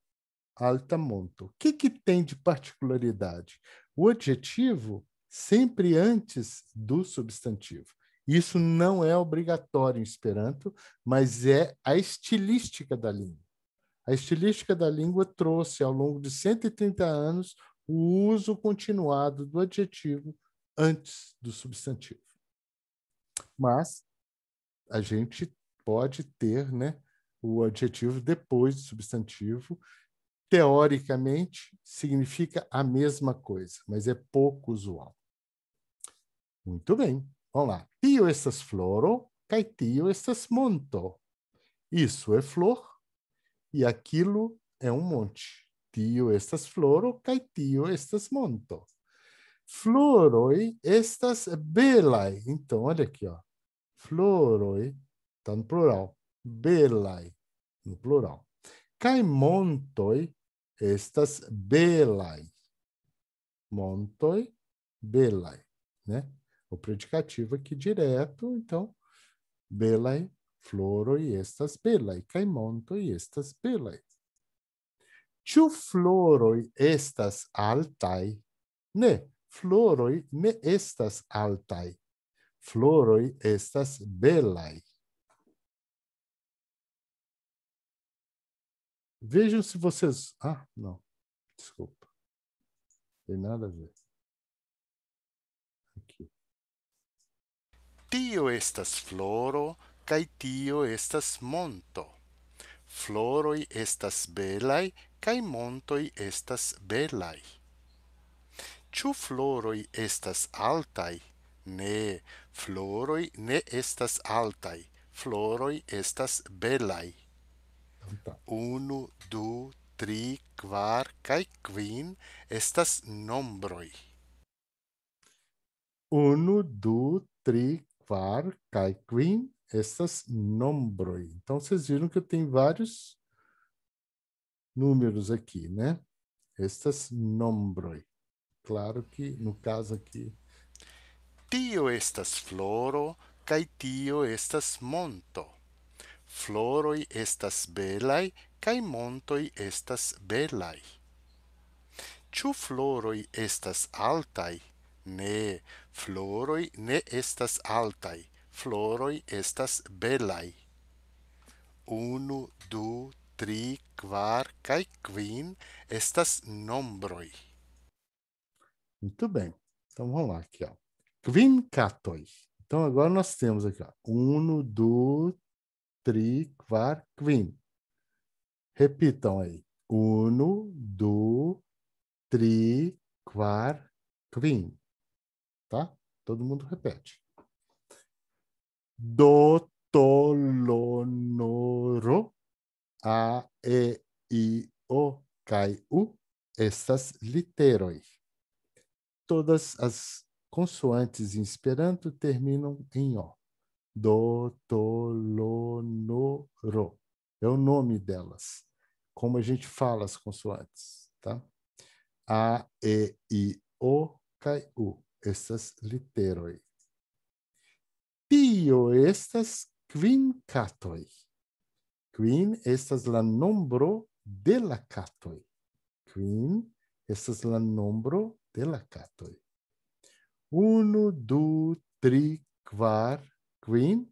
alta monto. O que, que tem de particularidade? O adjetivo sempre antes do substantivo. Isso não é obrigatório em Esperanto, mas é a estilística da língua. A estilística da língua trouxe, ao longo de 130 anos, o uso continuado do adjetivo antes do substantivo. Mas a gente pode ter né, o adjetivo depois do substantivo. Teoricamente, significa a mesma coisa, mas é pouco usual. Muito bem. Vamos lá. Tio estas floro, cai tio estas monto. Isso é flor e aquilo é um monte. Tio estas floro, cai tio estas monto. Floroi estas belai. Então, olha aqui, ó. Floroi, tá no plural. Belai, no plural. Cai montoi estas belai. Montoi, belai, né? o predicativo aqui direto, então, belai floro e estas belai, caimonto e estas belai. Ciu floroi estas altai? Ne, floroi ne estas altai. Floroi estas belai. Vejam se vocês... Ah, não. Desculpa. Tem nada a ver. tio estas floro kaj tio estas monto floroi estas belai kaj montoi estas belai chu floroi estas altai ne floroi ne estas altai floroi estas belai unu du tri kvar kaj kvin estas nombroi unu du tri kvar kai queen, estas nombroi. Então, vocês viram que eu tenho vários números aqui, né? Estas nombroi. Claro que, no caso aqui... Tio estas floro, cai tio estas monto. Floroi estas belai, cai montoi estas belai. Chu floroi estas altai? Ne, Floroi ne estas altai, floroi estas belai. Unu, du, tri, quar, cae quin estas nombroi. Muito bem. Então vamos lá aqui, ó. catoi. Então agora nós temos aqui, ó. Uno, du, tri, quar, quin. Repitam aí. Uno, du, tri, quar, quin tá? Todo mundo repete. ro, a e i o kai u estas literoi. Todas as consoantes em esperanto terminam em o. ro. é o nome delas. Como a gente fala as consoantes, tá? A, E, I, O, K, U estas literoi, Tio estas queen katoj. queen estas la nombro de la katoj. queen estas la nombro de la katoj. Uno, du, tri, quar, queen,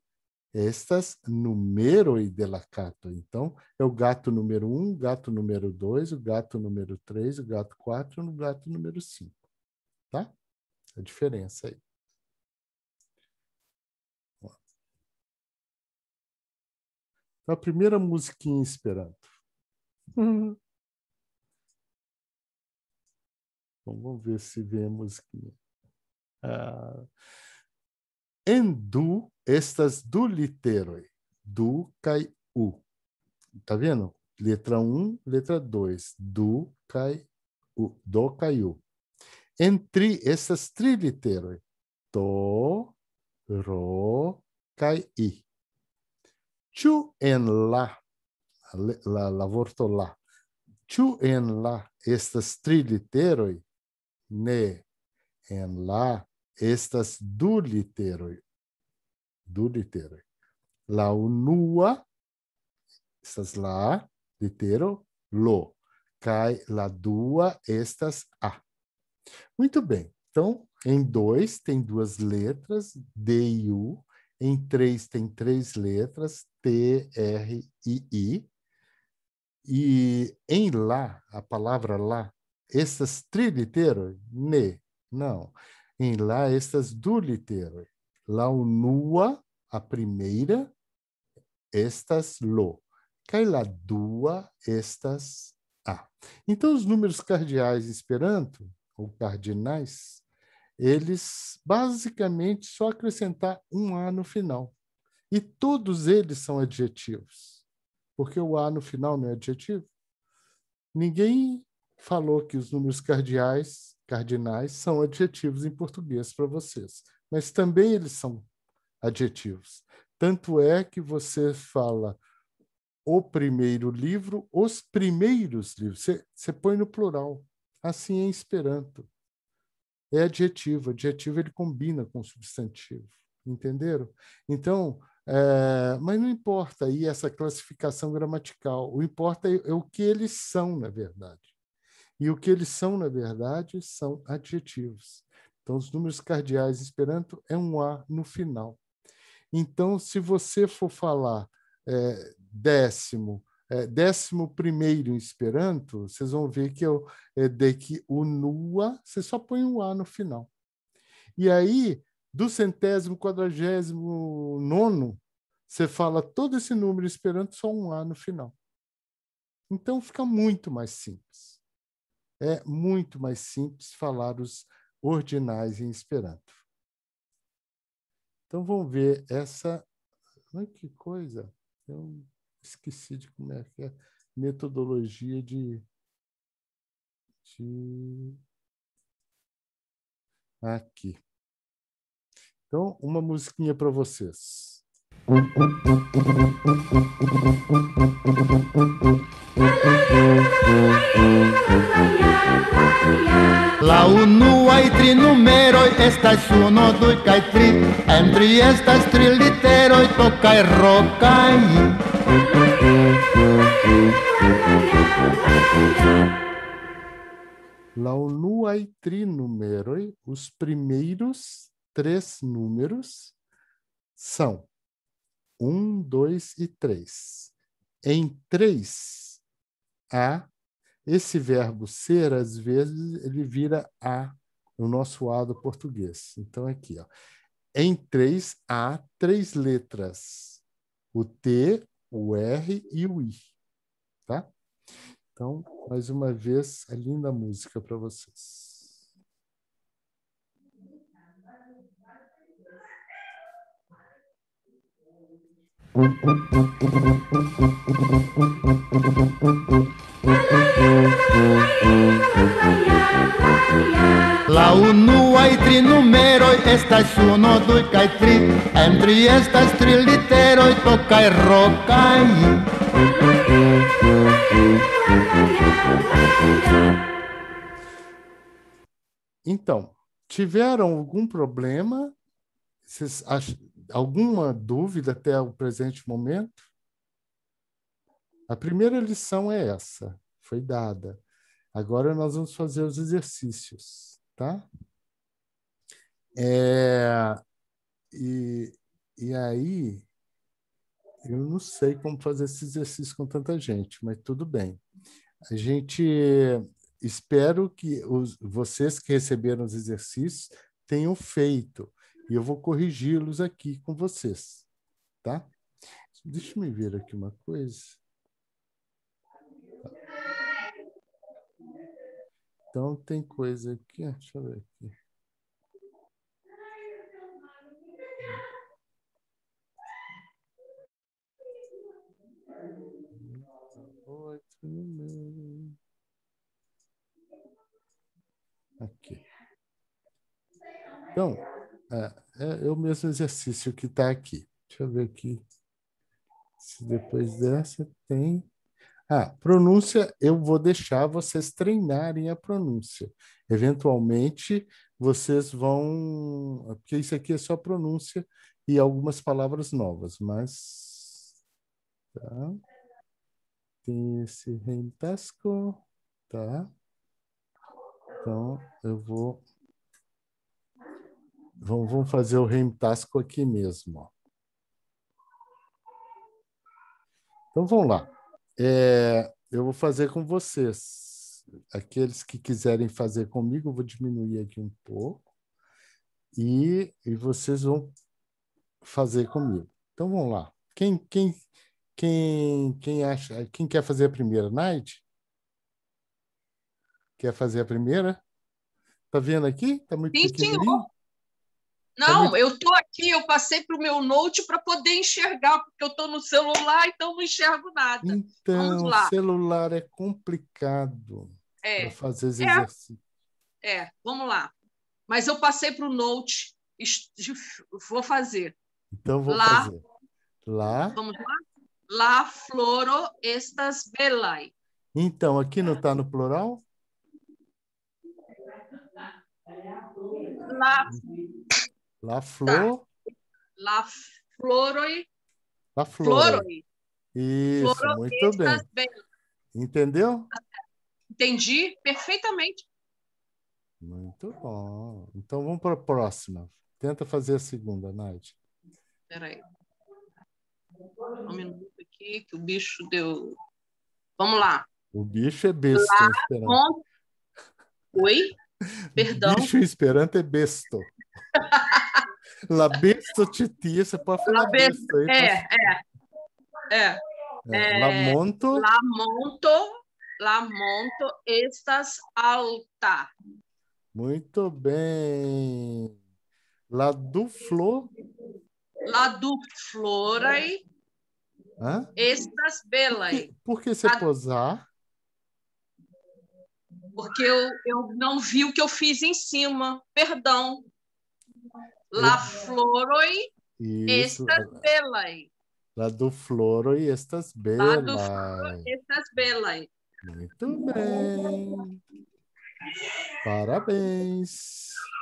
estas numeroi de la cato. Então, é o gato número um, gato número dois, o gato número três, o gato quatro, e o gato número cinco, Tá? a diferença aí. Então, a primeira musiquinha em Esperanto. Uhum. Então, vamos ver se vem a musiquinha. Ah, en du estas du literoi, du cai u. Tá vendo? Letra 1, um, letra 2, du cai u, do cai u. ESTAS esta striviteroi to ro kai i chu en la la la vorto la chu en la esta striviteroi ne en la estas du literoi du literoi la unua estas la litero lo kai la dua estas a ah. Muito bem. Então, em 2 tem duas letras, D e U. Em 3 tem três letras, T, R e I. E em lá, a palavra lá, estas triliteiro, ne, não. Em lá, estas du litero. Lá o nua, a primeira, estas lo. Cai lá dua, estas a. Então, os números cardeais esperanto ou cardinais, eles basicamente só acrescentar um A no final. E todos eles são adjetivos, porque o A no final não é adjetivo. Ninguém falou que os números cardeais, cardinais são adjetivos em português para vocês, mas também eles são adjetivos. Tanto é que você fala o primeiro livro, os primeiros livros, você, você põe no plural. Assim é Esperanto. É adjetivo, adjetivo ele combina com substantivo, entenderam? Então, é, mas não importa aí essa classificação gramatical, o importa é, é o que eles são, na verdade. E o que eles são, na verdade, são adjetivos. Então, os números cardeais Esperanto é um A no final. Então, se você for falar é, décimo, é, décimo primeiro em Esperanto, vocês vão ver que eu é, de que o nua você só põe um A no final. E aí, do centésimo, quadragésimo, nono, você fala todo esse número em Esperanto, só um A no final. Então fica muito mais simples. É muito mais simples falar os ordinais em Esperanto. Então vamos ver essa. Ai, que coisa! Então esqueci de como é que é, metodologia de, de... aqui. Então, uma musiquinha para vocês. La unua y trinumeroi estas uno, du cai tri, entre estas tri literoj tokaj rokaj. La unuai tri numeroi, os primeiros três números são um, dois e três. Em três, a, esse verbo ser, às vezes, ele vira a no nosso a do português. Então, aqui, ó. em três, a três letras. O T, o R e o I, tá? Então, mais uma vez, é a linda música para vocês. La unu tri numeroj estas uno, du kaj tri, en tri estas tri literoj, do kaj rokaj. Então, tiveram algum problema? Vocês ach... Alguma dúvida até o presente momento? A primeira lição é essa, foi dada. Agora nós vamos fazer os exercícios, tá? É, e, e aí, eu não sei como fazer esse exercício com tanta gente, mas tudo bem. A gente espero que os, vocês que receberam os exercícios tenham feito. E eu vou corrigi-los aqui com vocês, tá? Deixa eu me ver aqui uma coisa. Então tem coisa aqui, ah, deixa eu ver aqui. Aqui. Então, é, é, é o mesmo exercício que está aqui. Deixa eu ver aqui. Se depois dessa tem. Ah, pronúncia, eu vou deixar vocês treinarem a pronúncia. Eventualmente, vocês vão. Porque isso aqui é só pronúncia e algumas palavras novas, mas. Tá. Tem esse rentasco, tá? Então, eu vou. Vamos fazer o rentasco aqui mesmo. Ó. Então, vamos lá. É, eu vou fazer com vocês. Aqueles que quiserem fazer comigo, eu vou diminuir aqui um pouco. E, e vocês vão fazer comigo. Então vamos lá. Quem, quem, quem, quem, acha, quem quer fazer a primeira? Night? Quer fazer a primeira? Tá vendo aqui? Tá muito Sim, pequenininho. Tá não, eu estou aqui, eu passei para o meu note para poder enxergar, porque eu estou no celular, então não enxergo nada. Então, o celular é complicado é. para fazer é. exercício. É, vamos lá. Mas eu passei para o note, vou fazer. Então, vou lá, fazer. Lá. Vamos lá? Lá floro estas belai. Então, aqui não está no plural? Lá. Hum. La tá. flor. Tá. La floroi. La floroi. Isso, floroi muito bem. bem. Entendeu? Entendi perfeitamente. Muito bom. Então vamos para a próxima. Tenta fazer a segunda, Nath. Espera aí. Um minuto aqui que o bicho deu. Vamos lá. O bicho é besta. Lá, Oi? Perdão. Bicho esperanto é besto. La besta titia, você pode falar la besta, besta então. aí, é, é, é, é, La é, monto. La monto, la monto estas alta. Muito bem. La do flor. La do florai. Hã? Estas belas. Por que você a... posar? Porque eu, eu não vi o que eu fiz em cima. Perdão. La floroi e estas belai. La do floroi estas belai. La do floroi estas belai. Muito bem. Parabéns.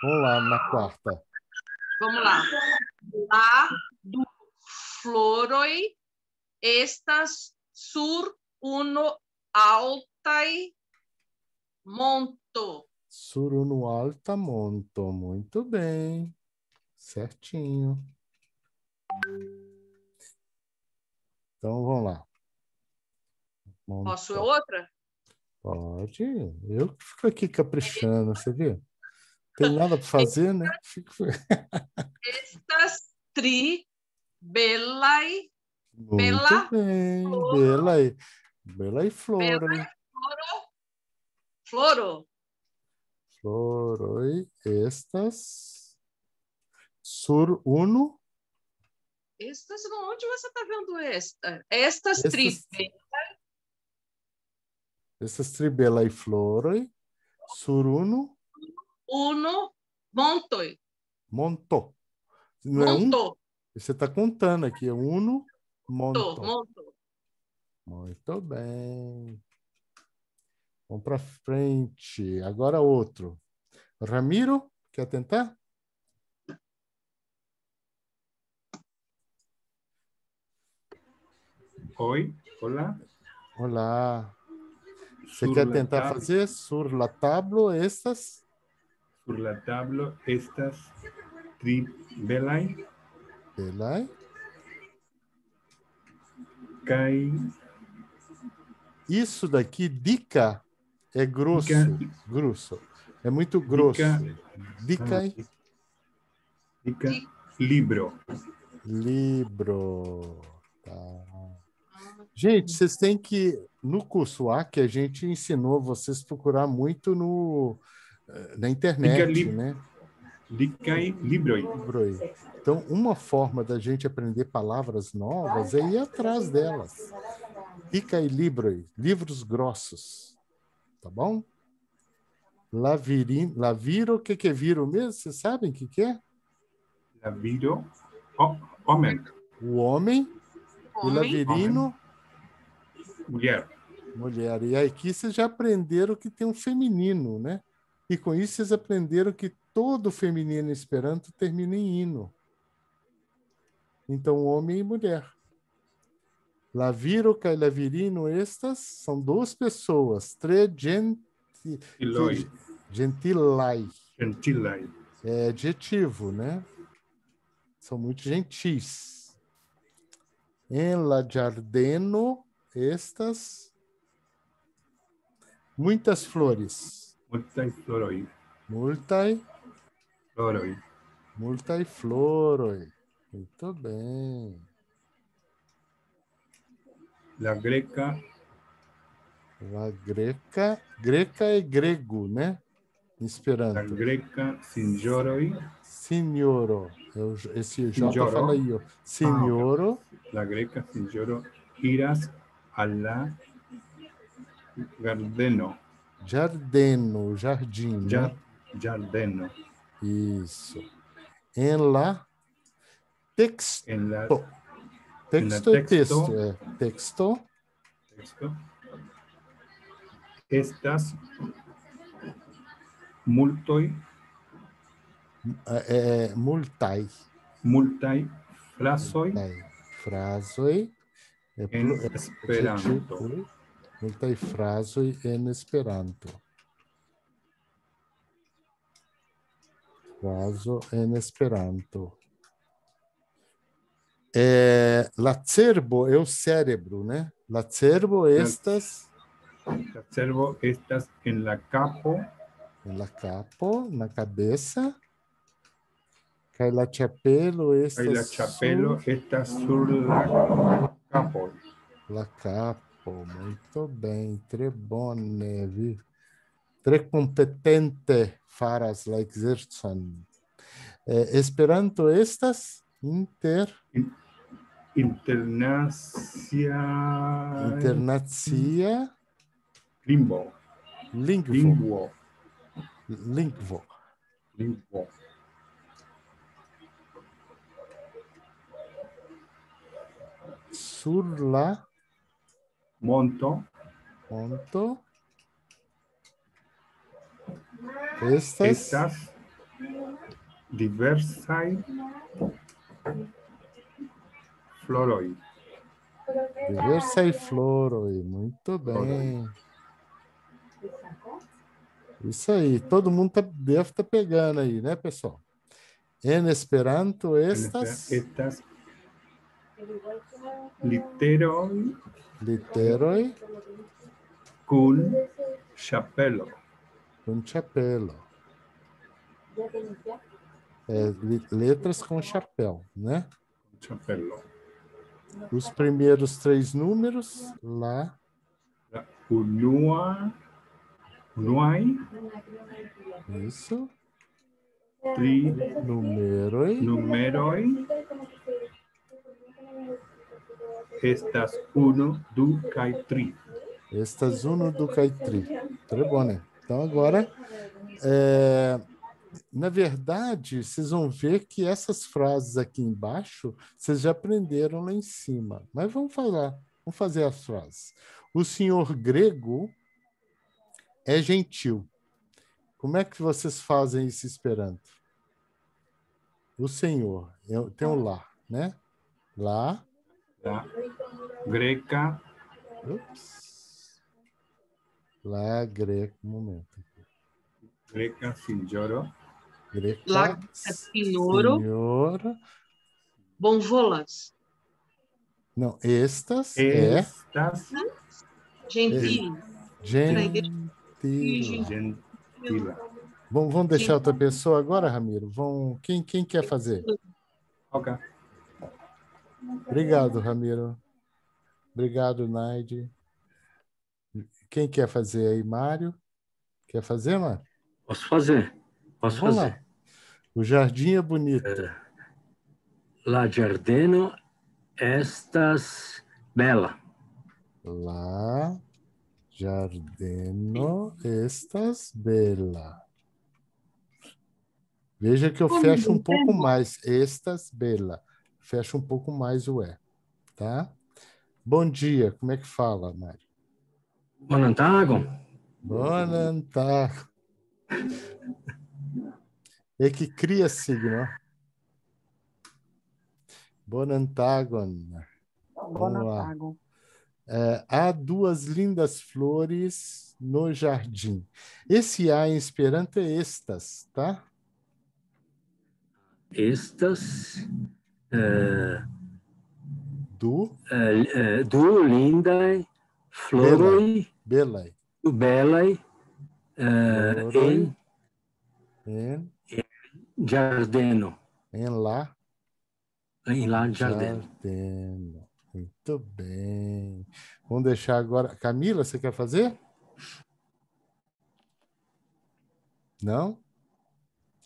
Vamos lá na quarta. Vamos lá. La do floroi estas sur uno altai monto. Sur uno alta monto. Muito bem. Certinho. Então vamos lá. Vamos Posso pra... outra? Pode. Eu que fico aqui caprichando, você viu? Tem nada para fazer, né? Fico... Estas tri belai Bela. bela e Floro, belai belai floro. floro. Floro. estas sur uno estas, onde você está vendo esta? Estas, estas tribelas. Estas tribelas e flores sur uno. Uno montoi. Monto. Não É um? Você está contando aqui, é uno monto. monto. monto. Muito bem. Vamos para frente. Agora outro. Ramiro, quer tentar? Oi, olá. Olá. Você quer tentar fazer sur la tablo estas? Sur la tablo estas tri belai. Belai. Cai. Isso daqui, dica, é grosso. Dica. Grosso. É muito grosso. Dica. Ah, dica. dica. Libro. Libro. Tá. Gente, vocês têm que. No curso A, que a gente ensinou vocês procurar muito no, eh, na internet, Liga, li, né? Ligai Libroi. Libroi. Então, uma forma da gente aprender palavras novas é ir atrás delas. Ligai Libroi, livros grossos. Tá bom? Lavirin, laviro, o que, que é viro mesmo? Vocês sabem o que, que é? Laviro, homem. O homem, homem. e lavirino. Homem Mulher. Mulher. E aqui vocês já aprenderam que tem um feminino, né? E com isso vocês aprenderam que todo feminino esperanto termina em hino. Então, homem e mulher. Laviro e lavirino estas são duas pessoas. Tre genti, gentilai. Gentilai. É adjetivo, né? São muito gentis. En la giardeno estas. Muitas flores. Multai floroi. Multai. Floroi. Multai floroi. Muito bem. La greca. La greca. Greca é grego, né? esperando La greca signoroi. Signoro. Eu, esse J fala aí. Signoro. Ah, La greca signoro. Giras Alá jardeno Jardeno, jardim. jardeno. Né? Isso. En la texto. En la, texto, en la texto, texto, é. texto. Texto. Estas multoi. É, é multai. Multai frasoi. Multai frasoi. En Esperanto. Multaj frazoj en Esperanto. Frazo en Esperanto. la cerbo es el cerebro, né? La cerbo estas. La cerbo estas en la capo. En la capo, la cabeza. la chapelo estas. la chapelo sur... estas Capo. La Capo, muito bem. Trebone, bone, Tre competente faras la exercon. Eh, é, Esperanto estas inter... In, internacia... Internacia... Limbo. Lingvo. Lingvo. Lingvo. Lingvo. sur la monto monto estas, estas diversai floroi diversai floroi muito bem Isso aí, todo mundo tá, deve estar tá pegando aí, né, pessoal? En Esperanto estas... Estas Literoi. Literoi. Kun chapelo Kun chapelo. É, letras com chapéu, né? Chapelo. Os primeiros três números, lá. Unua, unuai. Isso. Tri. Numeroi. Numeroi. Estas uno do Caitri. Estas uno do Caitri. Très bom, né? Então, agora, é, na verdade, vocês vão ver que essas frases aqui embaixo, vocês já aprenderam lá em cima. Mas vamos falar, vamos fazer as frases. O senhor grego é gentil. Como é que vocês fazem isso esperando? O senhor, tem um lá, né? lá, lá, greca, ups, lá é greca, um momento. Greca signoro. Greca lá signoro. Senhor. Bonvolas. Não, estas, é estas é... Gentil. Gentil. Gentil. Vamos, vamos deixar outra pessoa agora, Ramiro? Vão, quem, quem quer fazer? Ok. Obrigado, Ramiro. Obrigado, Naide. Quem quer fazer aí, Mário? Quer fazer, Mário? Posso fazer. Posso Vamos fazer. Lá. O jardim é bonito. É. La Giardino estas bella. La Giardino estas bella. Veja que eu fecho um pouco né? mais. Estas bella fecha um pouco mais o E, tá? Bom dia, como é que fala, Mário? Bonantago. Bonantago. É que cria signo. Bonantagon. Bonantagon. É, há duas lindas flores no jardim. Esse A em esperanto é estas, tá? Estas. Uh, do? Uh, do, Lindai, Floroi, Belai. Do Belai, uh, em, em, Jardeno. Em lá? Em lá, Jardeno. Jardeno. Muito bem. Vamos deixar agora. Camila, você quer fazer? Não?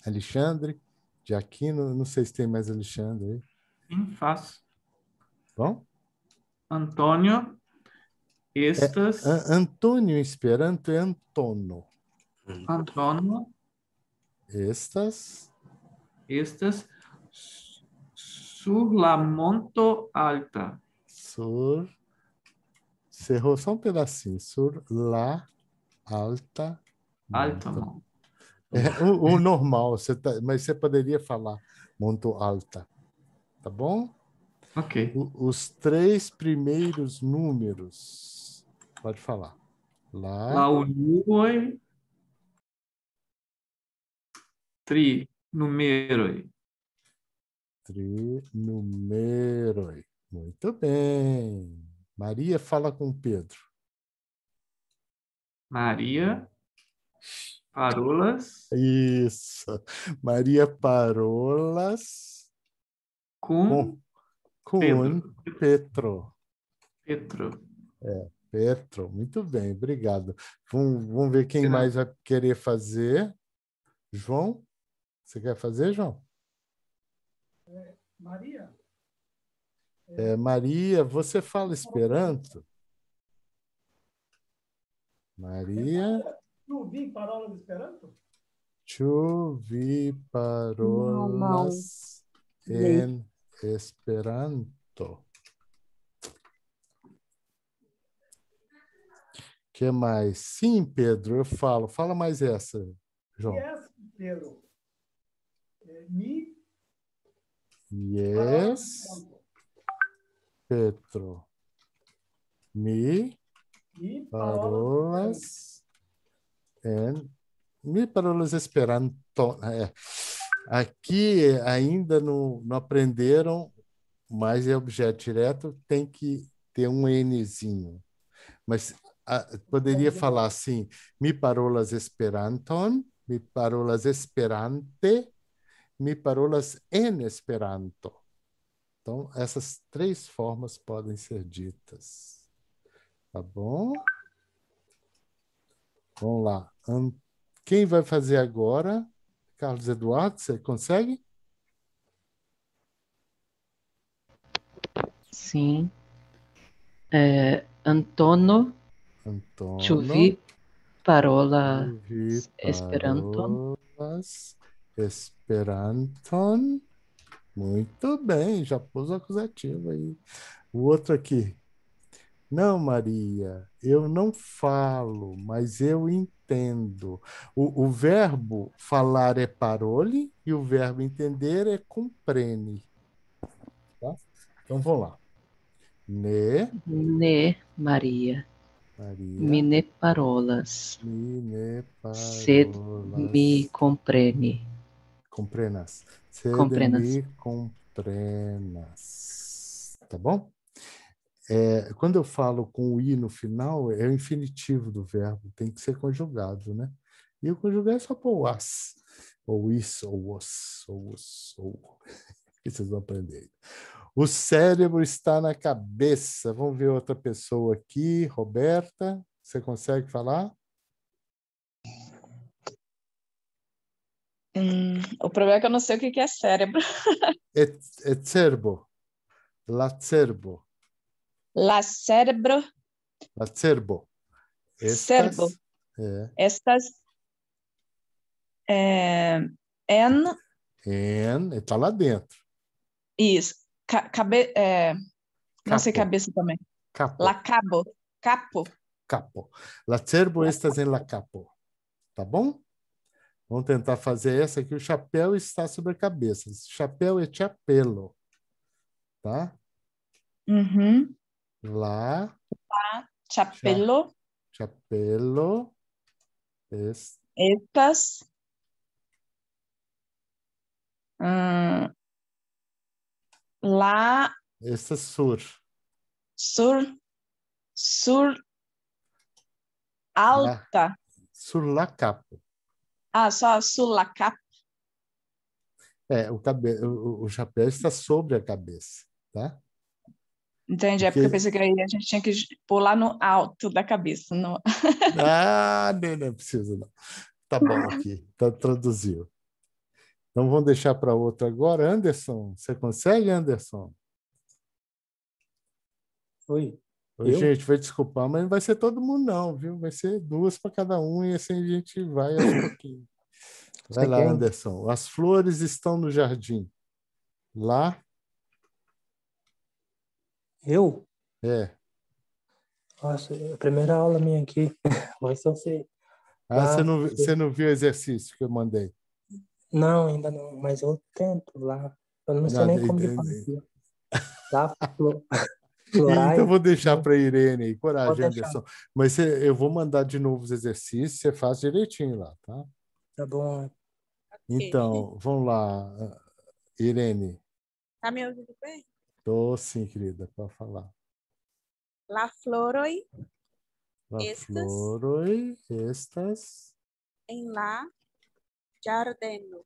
Alexandre? Jaquino? Não sei se tem mais Alexandre aí. Sim, faz. Bom? Antônio, estas... É, Antônio Esperanto é Antono. Antono. Estas... Estas sur la monto alta. Sur... Cerrou só um pedacinho. Sur la alta. Alta É, o, o normal, você tá, mas você poderia falar monto alta tá bom? Ok. O, os três primeiros números. Pode falar. Lá. Lá o número. Tri, número. Tri, número. Muito bem. Maria fala com Pedro. Maria Parolas. Isso. Maria Parolas com, com Pedro. Petro. Petro. É, Petro. Muito bem, obrigado. Vamos, vamos ver quem Será? mais vai querer fazer. João? Você quer fazer, João? É, Maria? É, Maria, você fala Esperanto? Maria? Tu vi parola de Esperanto? Tu vi parolas não, não. Esperanto. que mais? Sim, Pedro, eu falo. Fala mais essa, João. Yes, Pedro. É, me. Yes. Pedro. Me. Mi parolas. En. É, Mi parolas esperanto. É. Aqui ainda não, não aprenderam, mas é objeto direto, tem que ter um Nzinho. Mas a, ah, poderia falar assim: mi parolas Esperanton, mi parolas Esperante, mi parolas en Esperanto. Então, essas três formas podem ser ditas. Tá bom? Vamos lá. Quem vai fazer agora? Carlos Eduardo, você consegue? Sim. É, Antono, Antono Chuvi Parola esperanto? Esperanton. Esperanton. Muito bem, já pôs o acusativo aí. O outro aqui. Não, Maria, eu não falo, mas eu entendo entendo. O, o verbo falar é parole e o verbo entender é comprene. Tá? Então vamos lá. Ne. Ne, Maria. Maria. Mine parolas. Mine parolas. Sed mi compreni. Comprenas. Sed comprenas. mi comprenas. Tá bom? é, quando eu falo com o i no final, é o infinitivo do verbo, tem que ser conjugado, né? E o conjugar é só pôr o as, ou isso, ou os, ou os, ou. que vocês vão aprender. O cérebro está na cabeça. Vamos ver outra pessoa aqui. Roberta, você consegue falar? Hum, o problema é que eu não sei o que é cérebro. é, é cérebro. La cérebro. La cerebro. La cerbo. Estas, cerbo. É. Estas é, en. En, está lá dentro. Isso. Ca, cabe, é, não sei cabeça também. Capo. La cabo. Capo. Capo. La cerbo estas en la capo. Tá bom? Vamos tentar fazer essa aqui. O chapéu está sobre a cabeça. Chapéu é chapelo. Tá? Uhum. La. La chapelo. Chapelo. Es, estas. Um, mm. la. sur. Sur. Sur. Alta. La, sur la Ah, só sur la capo. É, o, cabelo, o, o chapéu está sobre a cabeça, tá? Entendi, é porque, eu pensei que aí a gente tinha que pular no alto da cabeça. No... ah, não, não é preciso não. Tá bom aqui, tá, traduziu. Então vamos deixar para outro agora. Anderson, você consegue, Anderson? Oi. Oi gente, vai desculpar, mas não vai ser todo mundo, não, viu? Vai ser duas para cada um e assim a gente vai Vai lá, é Anderson. As flores estão no jardim. Lá eu? É. Nossa, é a primeira aula minha aqui. Vai ser sei. Ah, você, ah, não, você não viu o exercício que eu mandei? Não, ainda não, mas eu tento lá. Eu não, sei não, nem como de, fazer. Lá, Então eu vou deixar né? para Irene aí. Coragem, Anderson. Mas eu vou mandar de novo os exercícios, você faz direitinho lá, tá? Tá bom. Então, okay. vamos lá, Irene. Tá me ouvindo bem? Tô sim, querida, para falar. La floroi. La estas, floroi estas. Em la jardeno.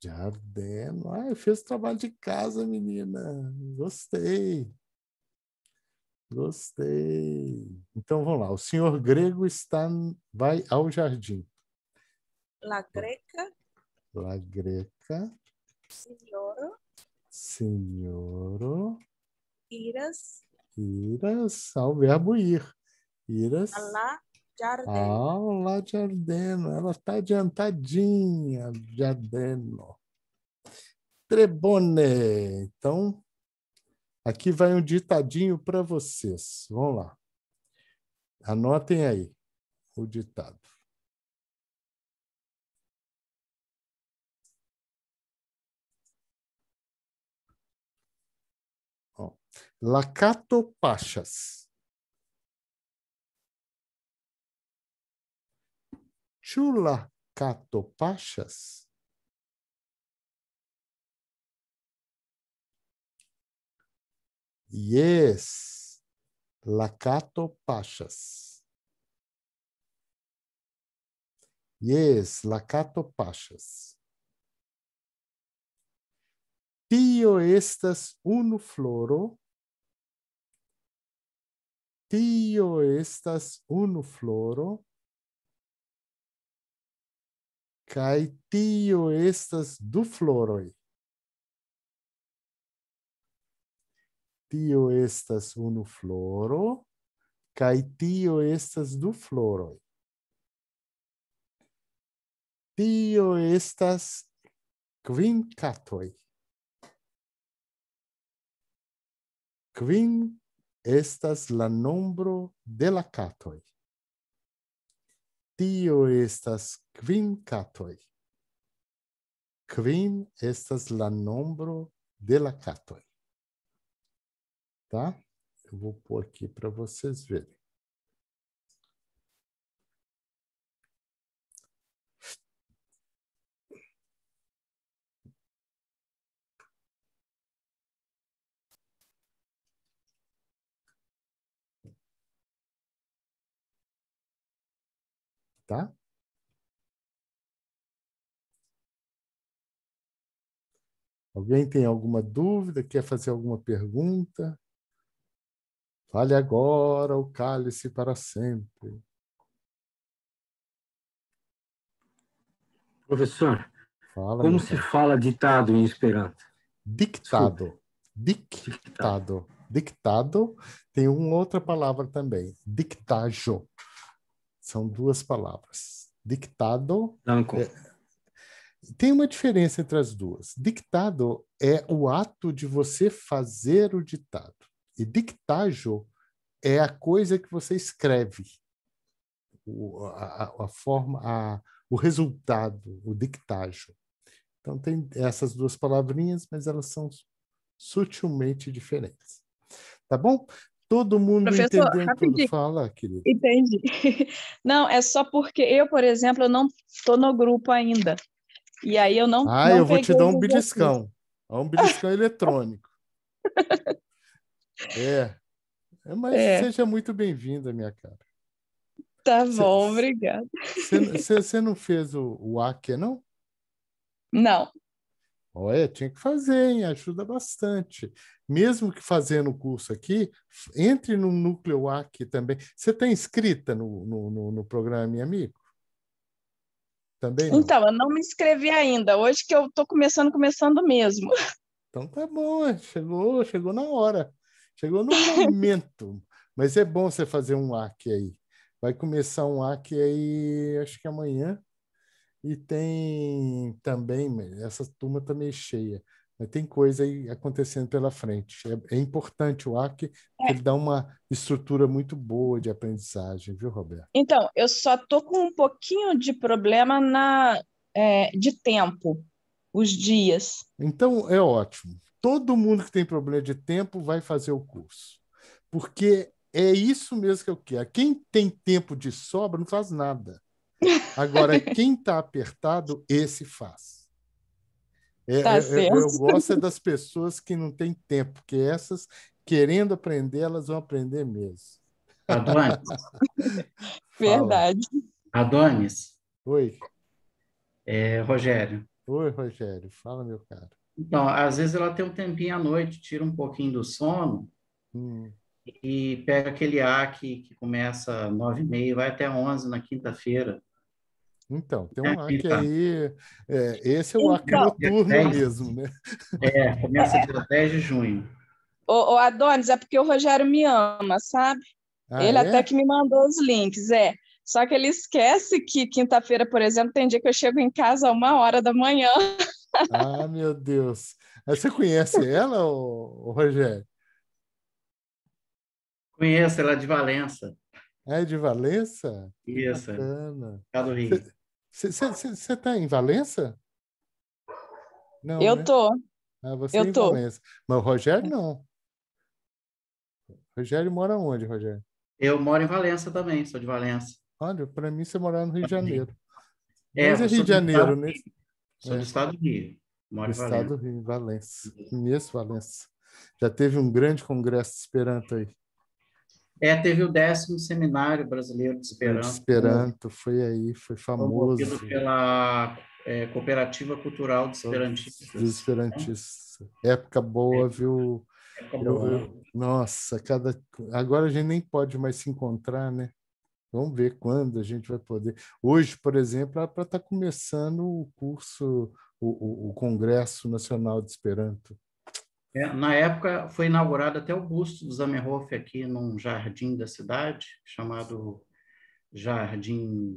Jardeno. Ah, eu fiz trabalho de casa, menina. Gostei. Gostei. Então vamos lá. O senhor grego está vai ao jardim. La greca. La greca. Senhora. Senhor. Iras. Iras ao verbo ir. Iras. Alá Jardeno. Alá Jardeno. Ela está adiantadinha, Jardeno. Trebone. Então, aqui vai um ditadinho para vocês. Vamos lá. Anotem aí o ditado. chula cato Pachas. Yes, Lacatopachas. Yes, Lacatopachas. Pio estas uno floro tio estas unu floro kai tio estas du floroi tio estas unu floro kai tio estas du floroi tio estas kvin katoi kvin estas la nombro de la catoi. Tio estas quin catoi. Quin estas la nombro de la catoi. Tá? Eu vou pôr aqui para vocês verem. tá? Alguém tem alguma dúvida? Quer fazer alguma pergunta? Fale agora o cálice para sempre. Professor, fala, como se cara. fala ditado em esperanto? Dictado. Dictado. Dictado. Dictado. Tem uma outra palavra também, dictajo. São duas palavras. Dictado. É, tem uma diferença entre as duas. Dictado é o ato de você fazer o ditado. E dictágio é a coisa que você escreve. O, a, a forma, a, o resultado, o dictágio. Então tem essas duas palavrinhas, mas elas são sutilmente diferentes. Tá bom? Todo mundo Professor, entendeu rapidinho. tudo. Fala, querido. Entendi. Não, é só porque eu, por exemplo, eu não estou no grupo ainda. E aí eu não. Ah, não eu vou te dar um beliscão. Um beliscão eletrônico. é. é. Mas é. seja muito bem-vinda, minha cara. Tá bom, obrigada. Você não fez o, o Aque, não? Não, Olha, tinha que fazer, hein? ajuda bastante. Mesmo que fazendo o curso aqui, entre no núcleo aqui também. Você está inscrita no, no, no, programa Minha Amigo? Também? Não? Então, eu não me inscrevi ainda. Hoje que eu estou começando, começando mesmo. Então tá bom, é. chegou, chegou na hora, chegou no momento. Mas é bom você fazer um AC aí. Vai começar um AC aí, acho que amanhã. E tem também, essa turma está meio cheia, mas tem coisa aí acontecendo pela frente. É, é importante o AC, é. ele dá uma estrutura muito boa de aprendizagem, viu, Roberto? Então, eu só tô com um pouquinho de problema na é, de tempo, os dias. Então, é ótimo. Todo mundo que tem problema de tempo vai fazer o curso. Porque é isso mesmo que eu quero. Quem tem tempo de sobra não faz nada. Agora, quem está apertado, esse faz. É, tá é, é, eu gosto é das pessoas que não têm tempo, porque essas, querendo aprender, elas vão aprender mesmo. Adonis. Verdade. Adonis. Oi. É, Rogério. Oi, Rogério. Fala, meu cara. Então, às vezes ela tem um tempinho à noite, tira um pouquinho do sono hum. e pega aquele ar que, que começa às nove e meia vai até onze na quinta-feira. Então, tem um hack é, então. aí. É, esse é o hack então, noturno mesmo, né? É, começa é. dia 10 de junho. Ô, Adonis, é porque o Rogério me ama, sabe? Ah, ele é? até que me mandou os links, é. Só que ele esquece que quinta-feira, por exemplo, tem dia que eu chego em casa a uma hora da manhã. Ah, meu Deus. Você conhece ela, o Rogério? Conheço, ela é de Valença. É de Valença? Isso. Bacana. Tá Rio. Você está em Valença? Não, eu né? tô. Ah, você eu em tô. Valença. Mas o Rogério não. Rogério mora onde, Rogério? Eu moro em Valença também, sou de Valença. Olha, para mim você morava no Rio de Janeiro. É, Mas é Rio de Janeiro, né? Sou do é. estado do Rio. Moro do em Valença. Estado do Rio, Valença. Conheço Valença. Já teve um grande congresso esperanto aí. É, teve o décimo seminário brasileiro de Esperanto. Esperanto, foi aí, foi famoso. Foi pela é, Cooperativa Cultural de Esperantistas. Dos Esperantistas. Né? Época boa, é. viu? Época boa. Eu, nossa, cada... agora a gente nem pode mais se encontrar, né? Vamos ver quando a gente vai poder. Hoje, por exemplo, é para estar tá começando o curso, o, o, o Congresso Nacional de Esperanto. É, na época, foi inaugurado até o busto do Zamenhof aqui num jardim da cidade, chamado Jardim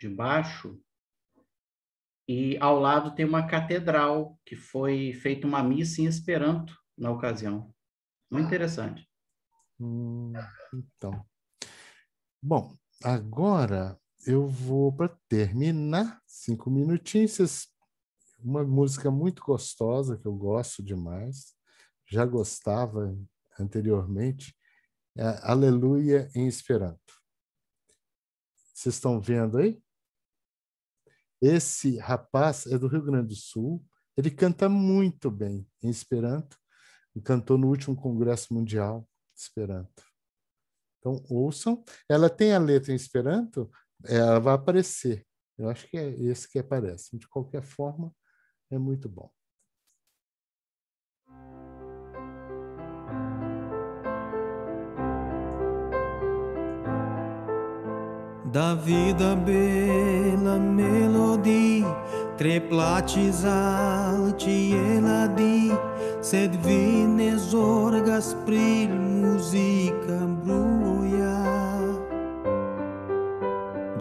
de Baixo. E ao lado tem uma catedral, que foi feita uma missa em Esperanto na ocasião. Muito interessante. Hum, então. Bom, agora eu vou para terminar, cinco minutinhos, uma música muito gostosa que eu gosto demais já gostava anteriormente, é Aleluia em Esperanto. Vocês estão vendo aí? Esse rapaz é do Rio Grande do Sul, ele canta muito bem em Esperanto, e cantou no último Congresso Mundial Esperanto. Então, ouçam. Ela tem a letra em Esperanto, ela vai aparecer. Eu acho que é esse que aparece. De qualquer forma, é muito bom. da vida bela melodia treplacis al ciela di, sed vi zorgas pri musica bruia.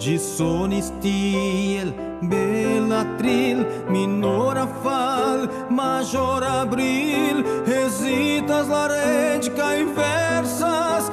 Gi sonis tiel bela tril, minora fal, major abril, hesitas la red cae versas,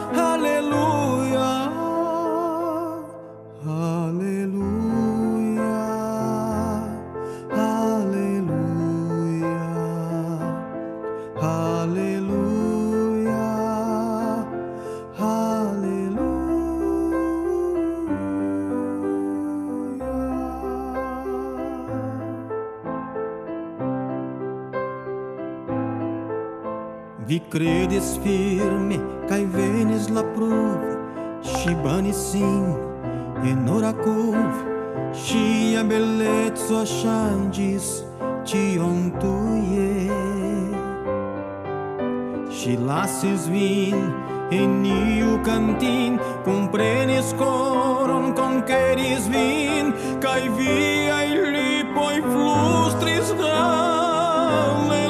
credis firme cae venis la prov SHI bani sin en oracov si a bellezzo changis ti on tu ye si lasis vin IN iu cantin comprenis coron conqueris vin cae via i lipoi flustris gamel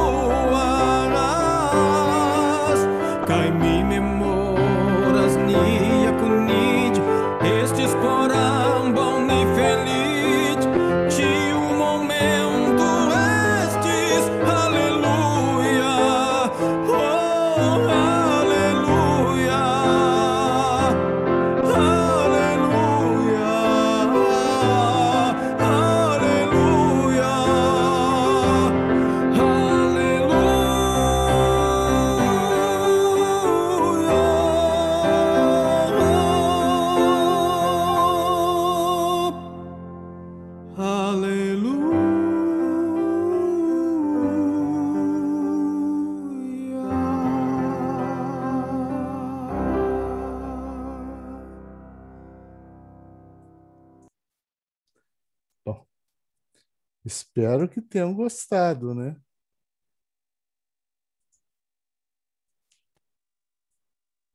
Espero que tenham gostado, né?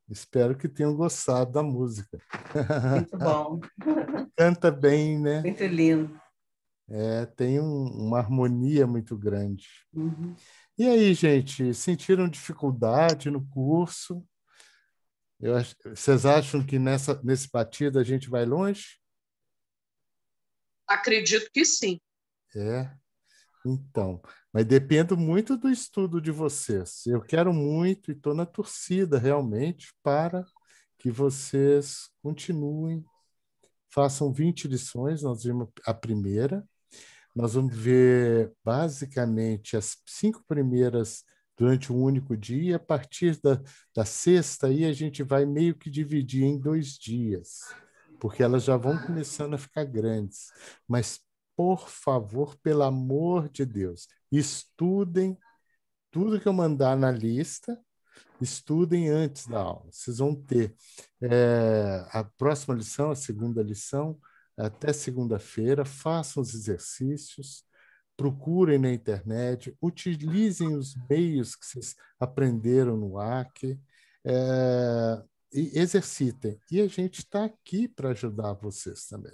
Espero que tenham gostado da música. Muito bom. Canta bem, né? Muito lindo. É, tem um, uma harmonia muito grande. Uhum. E aí, gente, sentiram dificuldade no curso? Eu, vocês acham que nessa, nesse batido a gente vai longe? Acredito que sim. É. Então, mas dependo muito do estudo de vocês. Eu quero muito e estou na torcida realmente para que vocês continuem, façam 20 lições, nós vimos a primeira. Nós vamos ver basicamente as cinco primeiras durante um único dia. A partir da, da sexta, aí a gente vai meio que dividir em dois dias, porque elas já vão começando a ficar grandes. Mas por favor, pelo amor de Deus, estudem tudo que eu mandar na lista, estudem antes da aula. Vocês vão ter é, a próxima lição, a segunda lição, até segunda-feira. Façam os exercícios, procurem na internet, utilizem os meios que vocês aprenderam no AC. É, eh, e exercitem. E a gente está aqui para ajudar vocês também.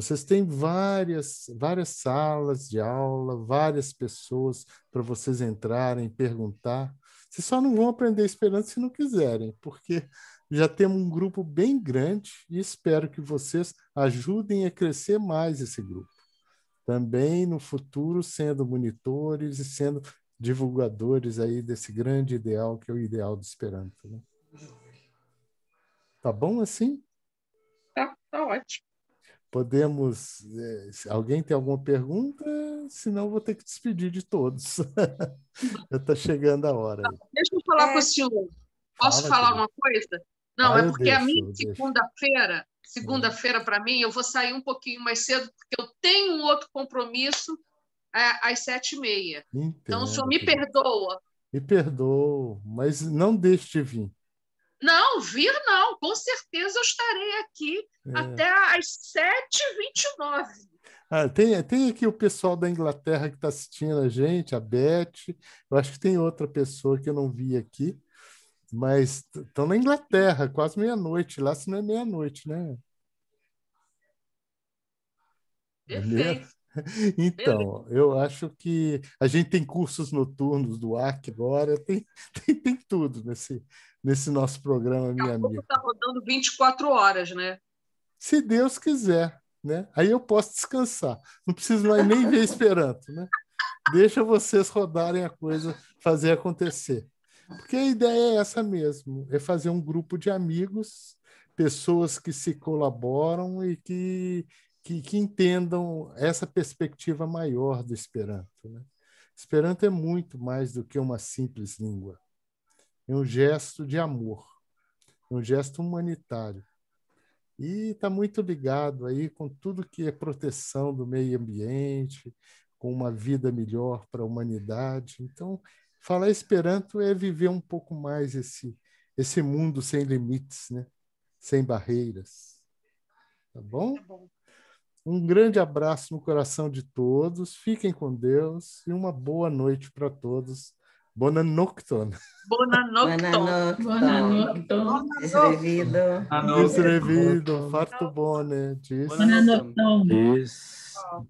Vocês têm várias, várias salas de aula, várias pessoas para vocês entrarem, perguntar. Vocês só não vão aprender Esperanto se não quiserem, porque já temos um grupo bem grande e espero que vocês ajudem a crescer mais esse grupo. Também no futuro, sendo monitores e sendo divulgadores aí desse grande ideal que é o ideal do Esperanto. Né? Tá bom assim? Tá, tá ótimo. Podemos. Eh, alguém tem alguma pergunta? Senão vou ter que despedir de todos. Já está chegando a hora. Deixa eu falar é... com o é. senhor. Posso Fala, falar uma coisa? Não, ah, é porque deixo, a minha segunda-feira, hum. segunda-feira para mim, eu vou sair um pouquinho mais cedo, porque eu tenho um outro compromisso é, às sete e meia. Entendo. Então, o senhor me perdoa. Me perdoa, mas não deixe de vir. Não, vir não, com certeza eu estarei aqui é. até às 7h29. Ah, tem, tem aqui o pessoal da Inglaterra que está assistindo a gente, a Beth. Eu acho que tem outra pessoa que eu não vi aqui, mas estão na Inglaterra, quase meia-noite, lá se não é meia-noite, né? Perfeito. Então, eu acho que a gente tem cursos noturnos do AC agora, tem, tem, tem tudo nesse, nesse nosso programa, minha amiga. Está rodando 24 horas, né? Se Deus quiser, né? Aí eu posso descansar. Não preciso mais nem ver Esperanto, né? Deixa vocês rodarem a coisa, fazer acontecer. Porque a ideia é essa mesmo, é fazer um grupo de amigos, pessoas que se colaboram e que, que, que entendam essa perspectiva maior do Esperanto, né? Esperanto é muito mais do que uma simples língua é um gesto de amor, é um gesto humanitário. E está muito ligado aí com tudo que é proteção do meio ambiente, com uma vida melhor para a humanidade. Então, falar Esperanto é viver um pouco mais esse, esse mundo sem limites, né? sem barreiras. Tá bom. Tá um grande abraço no coração de todos, fiquem com Deus e uma boa noite para todos Bona Nocton. Bona Nocton. Bona Nocton. Esrevido. Esrevido. Farto bone. Bona Nocton.